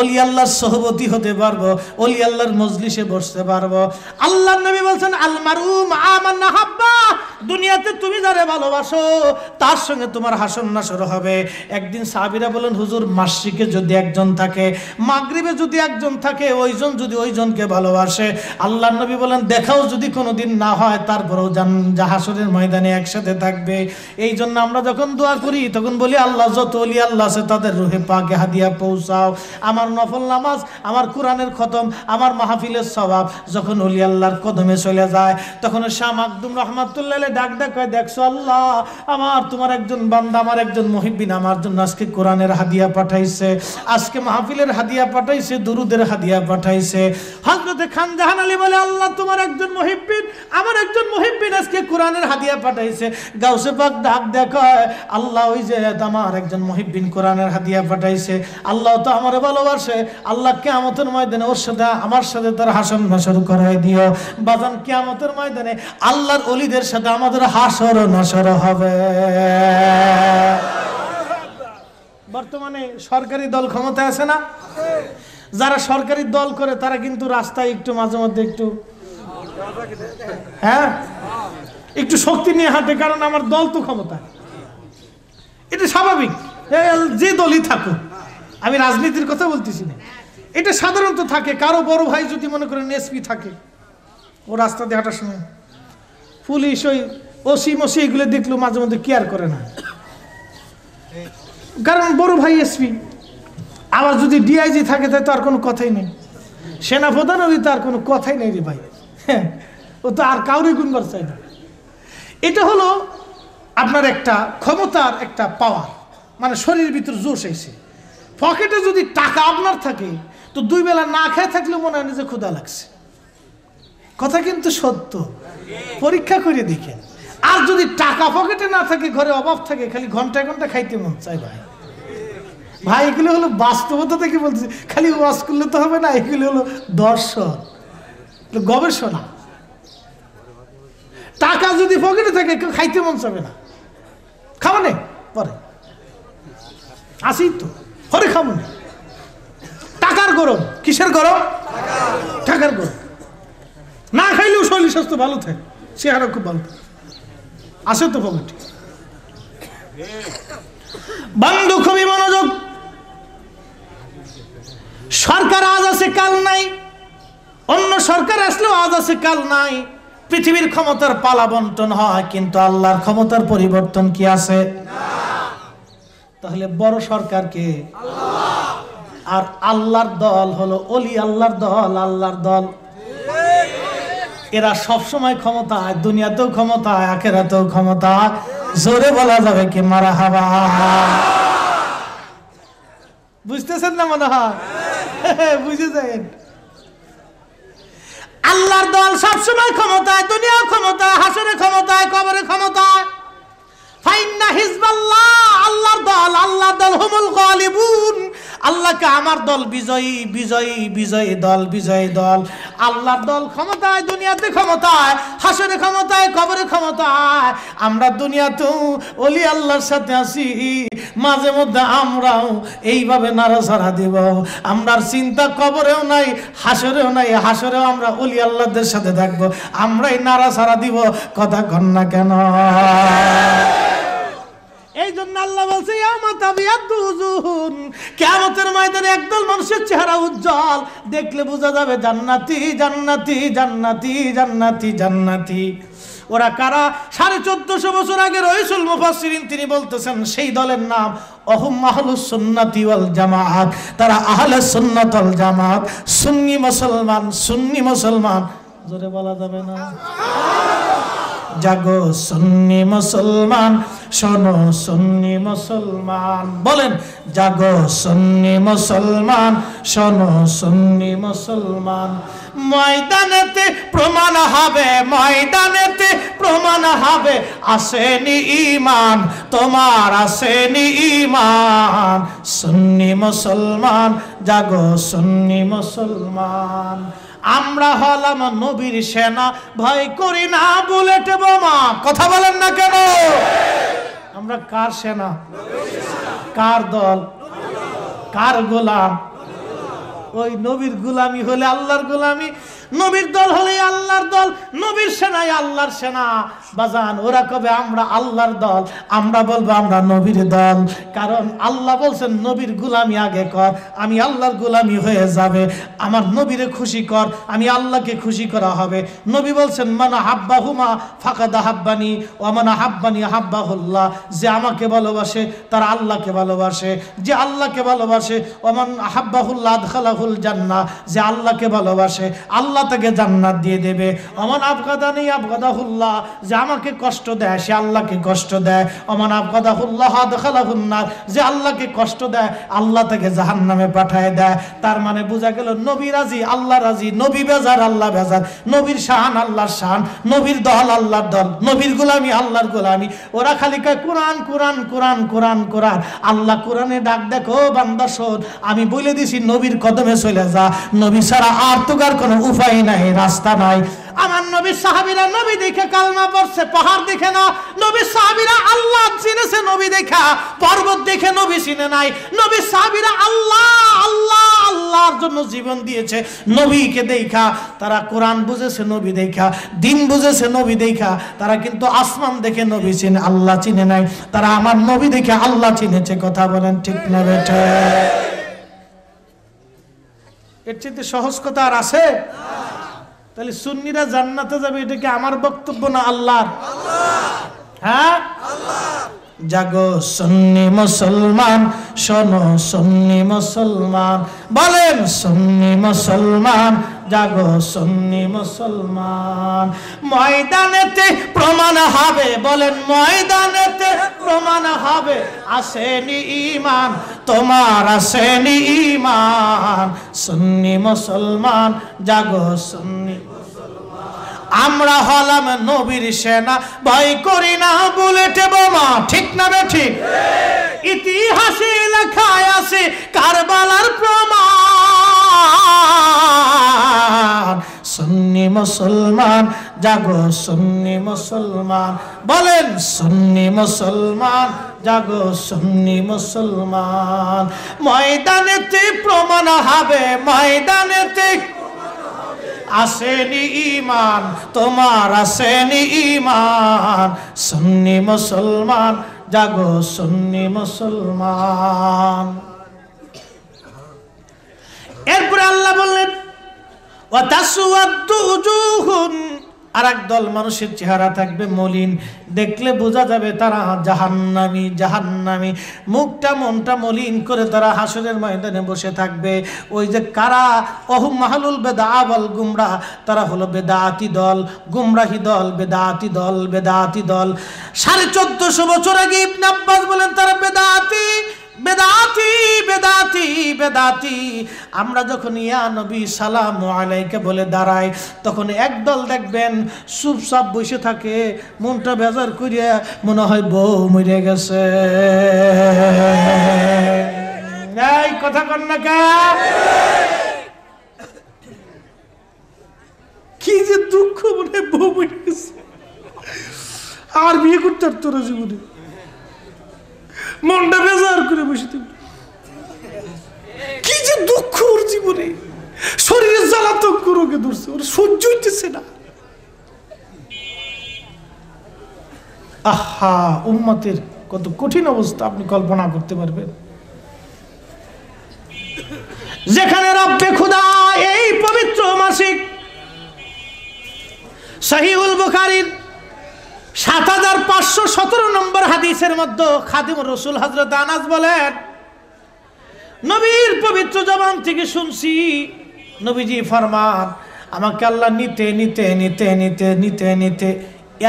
অলি আল্লাহর সহবতি হতে পারবো অলি আল্লাহর মজলিসে বসতে পারবো আল্লাহ নবী বলছেন আলমারুম না হাব্বা দুনিয়াতে তুমি যারে ভালোবাসো তার সঙ্গে তোমার হাসন নাসর হবে একদিন সাবিরা বলেন হুজুর মাসিকে যদি একজন থাকে মাগরিবে যদি একজন থাকে ওইজন যদি ওইজনকে ভালোবাসে আল্লাহ নবী বলেন দেখাও যদি কোনো দিন না হয় তারপরেও জান হাসনের ময়দানে একসাথে থাকবে এই জন্য আমরা যখন দোয়া করি তখন বলি আল্লাহ যত অলি আল্লাহ আছে তাদের রুহে পাকে হাদিয়া পৌঁছাও আমার নফল নামাজ আমার কোরআনের খতম আমার মাহফিলের স্বভাব যখন অলি আল্লাহর কদমে চলে যায় তখন শ্যাম আকদুম রহমাতুল্লাহ ডাক ডাক হয় দেখছো আল্লাহ আমার তোমার একজন বান্দা আমার একজন মহিবিন আমার জন্য আজকে কোরআনের হাদিয়া পাঠাইছে আজকে মাহফিলের হাদিয়া পাঠাইছে দুরুদের হাদিয়া পাঠাইছে হজরতে খান জাহান আলী বলে আল্লাহ তোমার একজন মহিবিন আমার একজন মহিবিন আজকে কোরআনের হাদিয়া পাঠাইছে গাউসে পাক ডাক দেখায় আল্লাহ ওই যে আমার একজন মহিবিন কোরআনের হাদিয়া পাঠাইছে আল্লাহ তো আমার ভালোবাসে আল্লাহ কে আমতের ময়দানে ওর সাথে আমার সাথে তার হাসন ভাসন করাই দিও বাজান কে আমতের ময়দানে আল্লাহর অলিদের সাথে আমাদের হাসর নসর হবে বর্তমানে সরকারি দল ক্ষমতায় আছে না যারা সরকারি দল করে তারা কিন্তু রাস্তায় একটু মাঝে মধ্যে একটু হ্যাঁ একটু শক্তি নিয়ে হাঁটে কারণ আমার দল তো ক্ষমতা এটা স্বাভাবিক যে দলই থাকুক আমি রাজনীতির কথা বলতেছি না এটা সাধারণত থাকে কারো বড় ভাই যদি মনে করেন এসপি থাকে ও দিয়ে হাঁটার সময় পুলিশ ওই ওসি মসি এগুলো দেখলো মাঝে মধ্যে কেয়ার করে না কারণ বড় ভাই এসপি আবার যদি ডিআইজি থাকে তাই তার কোনো কথাই নেই সেনাপ্রধান ওই তার কোনো কথাই নেই রে ভাই হ্যাঁ ও তো আর কাউরে গুনবার চাই না এটা হলো আপনার একটা ক্ষমতার একটা পাওয়ার মানে শরীরের ভিতর জোশ এসে পকেটে যদি টাকা আপনার থাকে তো দুই বেলা না খেয়ে থাকলে মনে হয় যে ক্ষুদা লাগছে কথা কিন্তু সত্য পরীক্ষা করে দেখেন আর যদি টাকা পকেটে না থাকে ঘরে অভাব থাকে খালি ঘন্টায় ঘন্টা খাইতে মন চায় ভাই ভাই এগুলো হলো বাস্তবতা থেকে বলছি খালি ওয়াশ করলে তো হবে না এগুলো হলো দর্শন গবেষণা টাকা যদি পকেটে থাকে কেউ খাইতে মন চাবে না খাবো নে পরে আসি তো পরে খাবো টাকার গরম কিসের গরম টাকার গরম না খাইলেও শরীর স্বাস্থ্য ভালো থাকে চেহারা খুব ভালো থাকে আসে তো পকেটে বন্ধু খুবই মনোযোগ সরকার আজ আছে কাল নাই অন্য সরকার আসলেও আজ আছে কাল নাই পৃথিবীর ক্ষমতার পালা বন্টন হয় কিন্তু আল্লাহর ক্ষমতার পরিবর্তন কি আছে তাহলে বড় সরকারকে আর আল্লাহর দল হলো অলি আল্লাহর দল আল্লাহর দল এরা সব সময় ক্ষমতা হয় দুনিয়াতেও ক্ষমতা হয় আখেরাতেও ক্ষমতা জোরে বলা যাবে কি মারা হাবা বুঝতেছেন না মনে হয় বুঝে যাবেন আল্লাহর দল সবসময় ক্ষমতায় দুনিয়া ক্ষমতা হাসরে ক্ষমতা কবরে ক্ষমতা ফাইন্না হিজবাল্লাহ আল্লাহর দল আল্লাহর দল হুমুল গালিবুন আল্লাহকে আমার দল বিজয়ী বিজয়ী বিজয়ী দল বিজয়ী দল আল্লাহর দল ক্ষমতায় দুনিয়াতে ক্ষমতায় হাসরে ক্ষমতায় কবরে ক্ষমতায় আমরা দুনিয়াতেও অলি আল্লাহর সাথে আসি মাঝে মধ্যে আমরাও এইভাবে সারা দেব আমরা চিন্তা কবরেও নাই হাসরেও নাই হাসরেও আমরা অলি আল্লাহদের সাথে থাকবো আমরাই সারা দিব কথা ঘন্না কেন এই জন্য আল্লাহ বলছে কেমতের ময়দানে একদল মানুষের চেহারা উজ্জ্বল দেখলে বোঝা যাবে জান্নাতি জান্নাতি জান্নাতি জান্নাতি জান্নাতি ওরা কারা সাড়ে চোদ্দশো বছর আগে রহিসুল মুফাসিরিন তিনি বলতেছেন সেই দলের নাম সুন্নাতি ওয়াল জামাত তারা আহলে সুন্নাত জামাত সুন্নি মুসলমান সুন্নি মুসলমান জোরে বলা যাবে না জাগো সুন্নি মুসলমান শোনো সুন্নি মুসলমান বলেন জাগো সুন্নি মুসলমান শোনো সুন্নি মুসলমান ময়দানেতে প্রমাণ হবে ময়দানেতে প্রমাণ হবে আসেনি ইমান তোমার আসেনি ইমান সুন্নি মুসলমান জাগো সুন্নি মুসলমান আমরা হলাম নবীর সেনা ভয় করি না বুলেট বোমা কথা বলেন না কেন আমরা কার সেনা কার দল কার গোলাম ওই নবীর গুলামি হলে আল্লাহর গুলামি নবীর দল হলে আল্লাহর দল নবীর সেনায় আল্লাহর সেনা বাজান ওরা কবে আমরা আল্লাহর দল আমরা বলবো আমরা নবীর দল কারণ আল্লাহ বলছেন নবীর গুলামি আগে কর আমি আল্লাহর গুলামি হয়ে যাবে আমার নবীরে খুশি কর আমি আল্লাহকে খুশি করা হবে নবী বলছেন মানা হাব্বা হুমা ফাঁকাদা হাব্বানি ও মানা হাব্বানি হাব্বাহুল্লাহ যে আমাকে ভালোবাসে তার আল্লাহকে ভালোবাসে যে আল্লাহকে ভালোবাসে ওমান হাব্বাহুল্লাহ আদখালাহুল জান্না যে আল্লাহকে ভালোবাসে আল্লাহ আল্লাহ তাকে জান্নাত দিয়ে দেবে অমান আফগাদা নেই আবগাদা হুল্লাহ যে আমাকে কষ্ট দেয় সে আল্লাহকে কষ্ট দেয় অমান আবগাদা হুল্লাহ দেখালাহুন্নার যে আল্লাহকে কষ্ট দেয় আল্লাহ তাকে জাহান নামে পাঠায় দেয় তার মানে বোঝা গেল নবী রাজি আল্লাহ রাজি নবী বেজার আল্লাহ বেজার নবীর শাহান আল্লাহর শাহান নবীর দল আল্লাহর দল নবীর গোলামি আল্লাহর গোলামি ওরা খালি কয় কোরআন কোরআন কোরআন কোরআন কোরআন আল্লাহ কোরআনে ডাক দেখো বান্দা শোধ আমি বলে দিছি নবীর কদমে চলে যা নবী ছাড়া আর তোগার কোনো উপায় উপায় নাই রাস্তা নাই আমার নবীর সাহাবিরা নবী দেখে কালমা পড়ছে পাহাড় দেখে না নবীর সাহাবিরা আল্লাহ চিনেছে নবী দেখা পর্বত দেখে নবী চিনে নাই নবীর সাহাবিরা আল্লাহ আল্লাহ আল্লাহর জন্য জীবন দিয়েছে নবীকে দেখা তারা কোরআন বুঝেছে নবী দেখা দিন বুঝেছে নবী দেখা তারা কিন্তু আসমান দেখে নবী চিনে আল্লাহ চিনে নাই তারা আমার নবী দেখে আল্লাহ চিনেছে কথা বলেন ঠিক না বেঠে এর চেয়ে সহজ কথা আর আছে তাহলে সুন্নিরা জান্নাতে যাবে এটা কি আমার বক্তব্য না আল্লাহর হ্যাঁ জাগো সন্নি মুসলমান শোনো সন্নি মুসলমান বলেন সন্নি মুসলমান জাগো সন্নি মুসলমান ময়দানেতে প্রমাণ হবে বলেন ময়দানেতে প্রমাণ হবে আসেনি ইমান তোমার আসেনি ইমান সন্নি মুসলমান জাগো সন্নি আমরা হলাম নবীর সেনা ভয় করি না বুলেটে বোমা ঠিক না বে ঠিক ইতিহাসে লেখায় আছে কারবালার প্রমাণ সুন্নি মুসলমান জাগো সুন্নি মুসলমান বলেন সুন্নি মুসলমান জাগো সুন্নি মুসলমান ময়দানেতে প্রমাণ হবে ময়দানেতে আসেনি ইমান তোমার আসেনি ইমান সুন্নি মুসলমান জাগো সুন্নি মুসলমান এরপরে আল্লাহ বললেন আর দল মানুষের চেহারা থাকবে মলিন দেখলে বোঝা যাবে তারা জাহান্নামি জাহান্নামি মুখটা মনটা মলিন করে তারা হাসরের ময়দানে বসে থাকবে ওই যে কারা অহু মাহলুল বেদা বল গুমরা তারা হলো বেদাতি দল গুমরাহি দল বেদাতি দল বেদাতি দল সাড়ে চোদ্দশো বছর আগে ইবনাব্বাস বলেন তারা বেদাতি বেদাতি বেদাতি বেদাতি আমরা যখন ইয়া নবী সালাম আলাইকে বলে দাঁড়াই তখন একদল দেখবেন সুপসাপ বসে থাকে মনটা বেজার করিয়া মনে হয় বউ মরে গেছে এই কথা কর না কি যে দুঃখ মনে বউ মরে গেছে আর বিয়ে করতে আর তোরা জীবনে কি যে দুঃখ ওর জীবনে শরীরে জ্বালাতক রোগে ধরছে ওর সহ্য হইতেছে না আহা উম্মতের কত কঠিন অবস্থা আপনি কল্পনা করতে পারবেন যেখানে রাব্বে খুদা এই পবিত্র মাসিক সাহিউল বুখারীর সাত হাজার পাঁচশো সতেরো নম্বর হাদিসের মধ্যে খাদিম রসুল হজরত আনাজ বলেন নবীর পবিত্র জবান থেকে শুনছি নবীজি ফরমান আমাকে আল্লাহ নিতে নিতে নিতে নিতে নিতে নিতে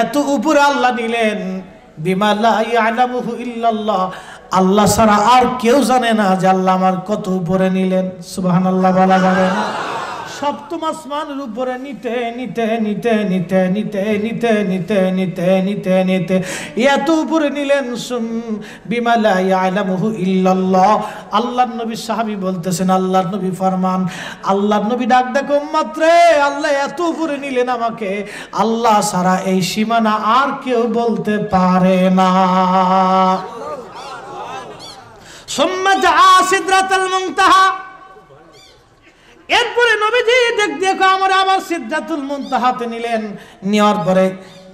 এত উপরে আল্লাহ নিলেন আল্লাহ ছাড়া আর কেউ জানে না যে আল্লাহ আমার কত উপরে নিলেন সুবাহ আল্লাহ বলা যাবে না সপ্তম আসমানের উপরে নিতে নিতে নিতে নিতে নিতে নিতে নিতে নিতে নিতে নিতে এত উপরে নিলেন শুন বিমালা ইয়ালামুহু ইল্লাল্লাহ আল্লাহর নবী সাহাবি বলতেছেন আল্লাহ নবী ফরমান আল্লাহ নবী ডাক দেখো মাত্রে আল্লাহ এত উপরে নিলেন আমাকে আল্লাহ সারা এই সীমানা আর কেউ বলতে পারে না ثم دعا سدرة المنتهى এরপরে নবীজি দেখ দেখো আমার আবার সিদ্ধাতুল মুন্তাহাতে নিলেন নেওয়ার পরে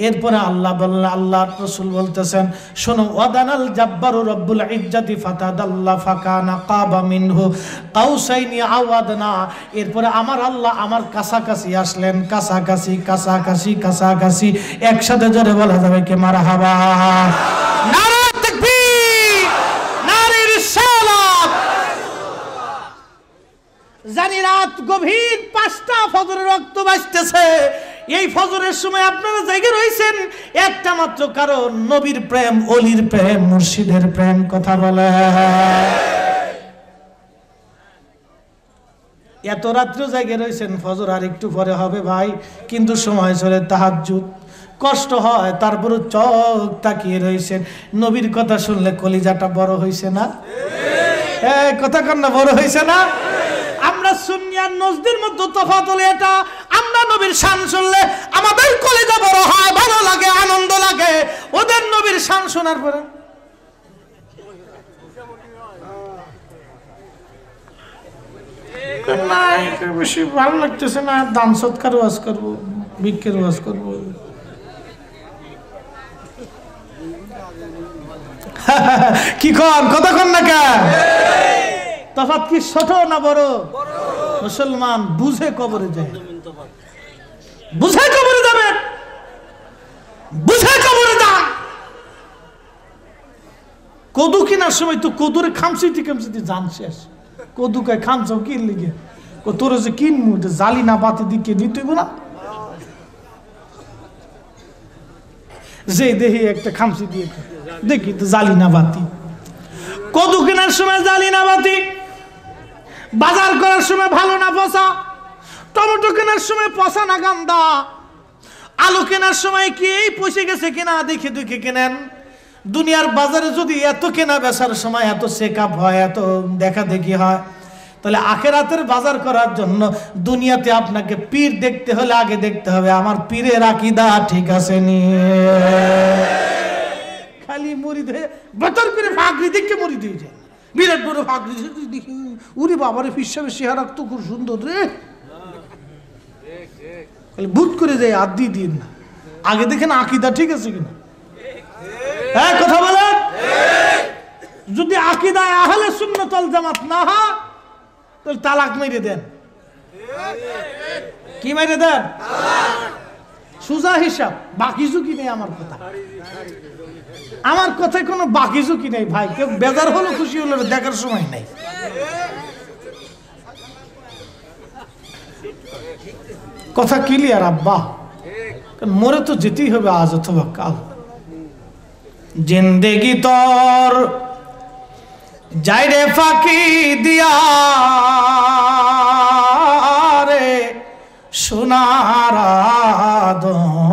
এরপরে আল্লাহ বললেন আল্লাহ রসুল বলতেছেন শোনো ওয়াদানাল জাব্বারু রব্বুল ইজ্জাতি ফাকা না কাবা মিনহু কাউসাইনি আওয়াদনা এরপরে আমার আল্লাহ আমার কাছাকাছি আসলেন কাছাকাছি কাছাকাছি কাছাকাছি একসাথে জোরে বলা যাবে কে মারহাবা নারা জানি রাত গভীর পাঁচটা ফজরের রক্ত বাঁচতেছে এই ফজরের সময় আপনারা জেগে রয়েছেন একটা মাত্র কারণ নবীর প্রেম অলির প্রেম মুর্শিদের প্রেম কথা বলে এত রাত্রেও জায়গায় রয়েছেন ফজর আর একটু পরে হবে ভাই কিন্তু সময় চলে তাহাজুদ কষ্ট হয় তারপরে চোখ তাকিয়ে রয়েছেন নবীর কথা শুনলে কলিজাটা বড় হয়েছে না হ্যাঁ কথা কন্যা বড় হয়েছে না আমরা সুনিয়ার নজদির মধ্যে তফাত হলে এটা আমরা নবীর শান শুনলে আমাদের কলেজা বড় হয় ভালো লাগে আনন্দ লাগে ওদের নবীর শান শোনার পরে বেশি ভালো লাগতেছে না দান সৎকার ওয়াজ করবো ওয়াজ করবো কি কথা কতক্ষণ না কে তফাত কি ছোট না বড় মুসলমান বুঝে কবরে যায় বুঝে কবরে যাবে বুঝে কবরে যান কদু কেনার সময় তো কদুরে খামসিটি খামসিটি জান শেষ কদুকে খামসাও কি লিগে তোর যে কিনমু জালি না বাতি দিকে তুই না যে দেহে একটা খামসি দিয়ে দেখি তো জালি না বাতি কদু কেনার সময় জালি না বাতি বাজার করার সময় ভালো না পচা টমেটো কেনার সময় পচা না গান্দা আলু কেনার সময় কি এই পচে গেছে কিনা দেখে দেখে কেনেন দুনিয়ার বাজারে যদি এত কেনা বেচার সময় এত চেক আপ হয় এত দেখা দেখি হয় তাহলে আখেরাতের বাজার করার জন্য দুনিয়াতে আপনাকে পীর দেখতে হলে আগে দেখতে হবে আমার পীরের আকিদা ঠিক আছে নি খালি মুড়ি হয়ে বতর করে ফাঁকরি দেখে মুড়ি দিয়েছেন যায় বিরাট বড় ফাঁকি দেখি উনি বাবারে হিসাবে চেহারা তো খুব সুন্দর রে বুধ করে যায় আর দিয়ে দিন আগে দেখেন আকিদা ঠিক আছে কিনা হ্যাঁ কথা বলেন যদি আকিদায় আহলে তল জামাত না হয় তাহলে তালাক মেরে দেন কি মেরে দেন সুজা হিসাব বাকি ঝুঁকি নেই আমার কথা আমার কথায় কোনো বাকি ঝুঁকি নেই ভাই কেউ বেজার হলো খুশি হলো দেখার সময় নাই কথা ক্লিয়ার আব্বা মরে তো যেতেই হবে আজ অথবা কাল জিন্দেগি তোর যাই রে ফাঁকি দিয়া রে সোনার আদম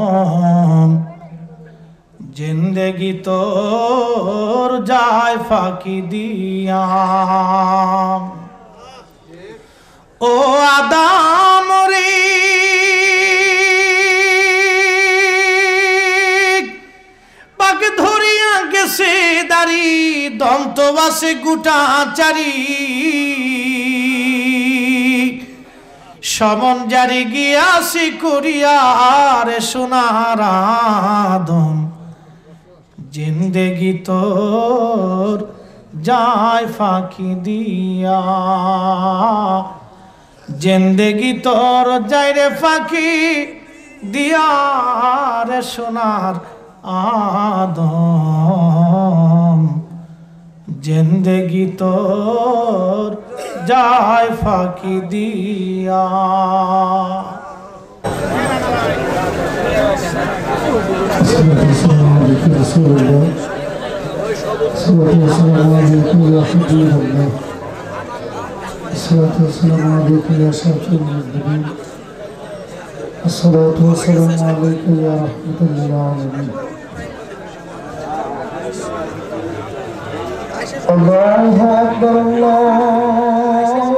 জিন্দগি তোর যায় ফাঁকি দিয়া ও আদাম রে পাক ধরিয়া গেছে দাড়ি বাসে গুটা চারি সমন জারি গিয়াসি করিয়া রে সোনার আদম জিন্দেগি তোর যায় ফাঁকি দিয়া জিন্দেগি তোর যাই রে ফাঁকি দিয়া রে সোনার আদ জিন্দেগি তোর যায় ফাঁকি দিয়া عليك رسول الله الصلاة والسلام عليكم يا حبيب الله الصلاة والسلام عليكم يا شرف المذنبين الصلاة والسلام عليكم يا رحمة للعالمين الله أكبر الله